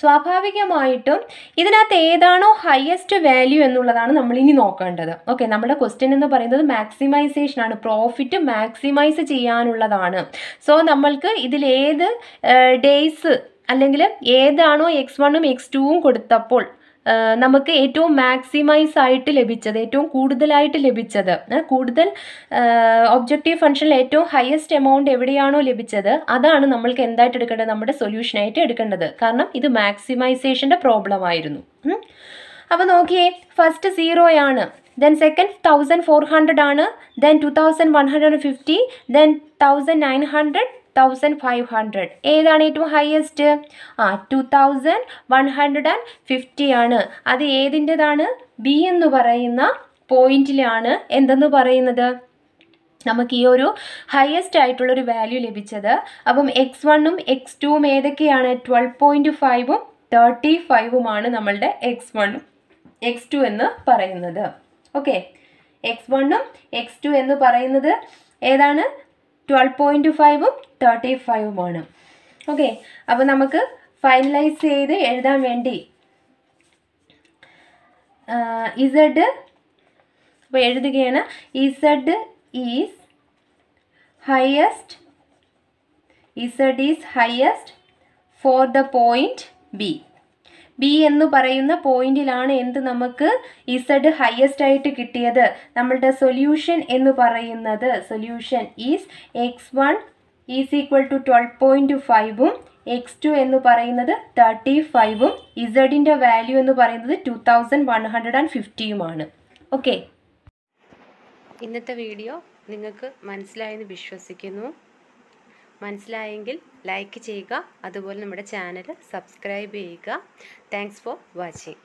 സ്വാഭാവികമായിട്ടും ഇതിനകത്ത് ഏതാണോ ഹയസ്റ്റ് വാല്യൂ എന്നുള്ളതാണ് നമ്മൾ ഇനി നോക്കേണ്ടത് ഓക്കെ നമ്മുടെ ക്വസ്റ്റ്യൻ എന്ന് പറയുന്നത് മാക്സിമൈസേഷൻ ആണ് പ്രോഫിറ്റ് മാക്സിമൈസ് ചെയ്യാനുള്ളതാണ് സോ നമ്മൾക്ക് ഇതിൽ ഏത് ഡേയ്സ് അല്ലെങ്കിൽ ഏതാണോ എക്സ് വണ്ണും എക്സ് ടുവും കൊടുത്തപ്പോൾ നമുക്ക് ഏറ്റവും മാക്സിമൈസ് ആയിട്ട് ലഭിച്ചത് ഏറ്റവും കൂടുതലായിട്ട് ലഭിച്ചത് കൂടുതൽ ഒബ്ജക്റ്റീവ് ഫംഗ്ഷനിൽ ഏറ്റവും ഹയസ്റ്റ് എമൗണ്ട് എവിടെയാണോ ലഭിച്ചത് അതാണ് നമ്മൾക്ക് എന്തായിട്ട് എടുക്കേണ്ടത് നമ്മുടെ സൊല്യൂഷനായിട്ട് എടുക്കേണ്ടത് കാരണം ഇത് മാക്സിമൈസേഷൻ്റെ പ്രോബ്ലം ആയിരുന്നു അപ്പോൾ നോക്കിയേ ഫസ്റ്റ് സീറോയാണ് then second thousand four hundred ആണ് then two thousand one hundred fifty then thousand nine hundred thousand five hundred ഏതാണ് ഏറ്റവും ഹയസ്റ്റ് ആ two thousand one hundred and fifty ആണ് അത് ഏതിൻ്റെതാണ് ബി എന്ന് പറയുന്ന പോയിന്റിലാണ് എന്തെന്ന് പറയുന്നത് നമുക്ക് ഈ ഒരു ഹയസ്റ്റ് ആയിട്ടുള്ള ഒരു വാല്യൂ ലഭിച്ചത് അപ്പം എക്സ് വണ്ണും എക്സ് ടുവും ഏതൊക്കെയാണ് ട്വൽവ് പോയിൻറ്റ് ഫൈവും തേർട്ടി ഫൈവുമാണ് നമ്മളുടെ എക്സ് വണ്ണും എക്സ് ടു എന്ന് പറയുന്നത് ഓക്കെ എക്സ് വണ്ണും എക്സ് ടു എന്ന് പറയുന്നത് ഏതാണ് ട്വൽവ് പോയിൻറ്റ് ഫൈവും തേർട്ടി ഫൈവുമാണ് ഓക്കെ അപ്പോൾ നമുക്ക് ഫൈനലൈസ് ചെയ്ത് എഴുതാൻ വേണ്ടി ഇസഡ് അപ്പോൾ എഴുതുകയാണ് Z is highest Z is highest for the point B B എന്ന് പറയുന്ന പോയിന്റിലാണ് എന്ത് നമുക്ക് ഇസഡ് ഹയസ്റ്റ് ആയിട്ട് കിട്ടിയത് നമ്മളുടെ സൊല്യൂഷൻ എന്ന് പറയുന്നത് solution is X one is equal to twelve point ഫൈവും എക്സ് ടു എന്ന് പറയുന്നത് തേർട്ടി ഫൈവും ഇസഡിൻ്റെ വാല്യൂ എന്ന് പറയുന്നത് two thousand one hundred and ഫിഫ്റ്റിയുമാണ് ഓക്കെ ഇന്നത്തെ വീഡിയോ നിങ്ങൾക്ക് മനസ്സിലായെന്ന് വിശ്വസിക്കുന്നു മനസ്സിലായെങ്കിൽ ലൈക്ക് ചെയ്യുക അതുപോലെ നമ്മുടെ ചാനൽ സബ്സ്ക്രൈബ് ചെയ്യുക താങ്ക്സ് ഫോർ വാച്ചിങ്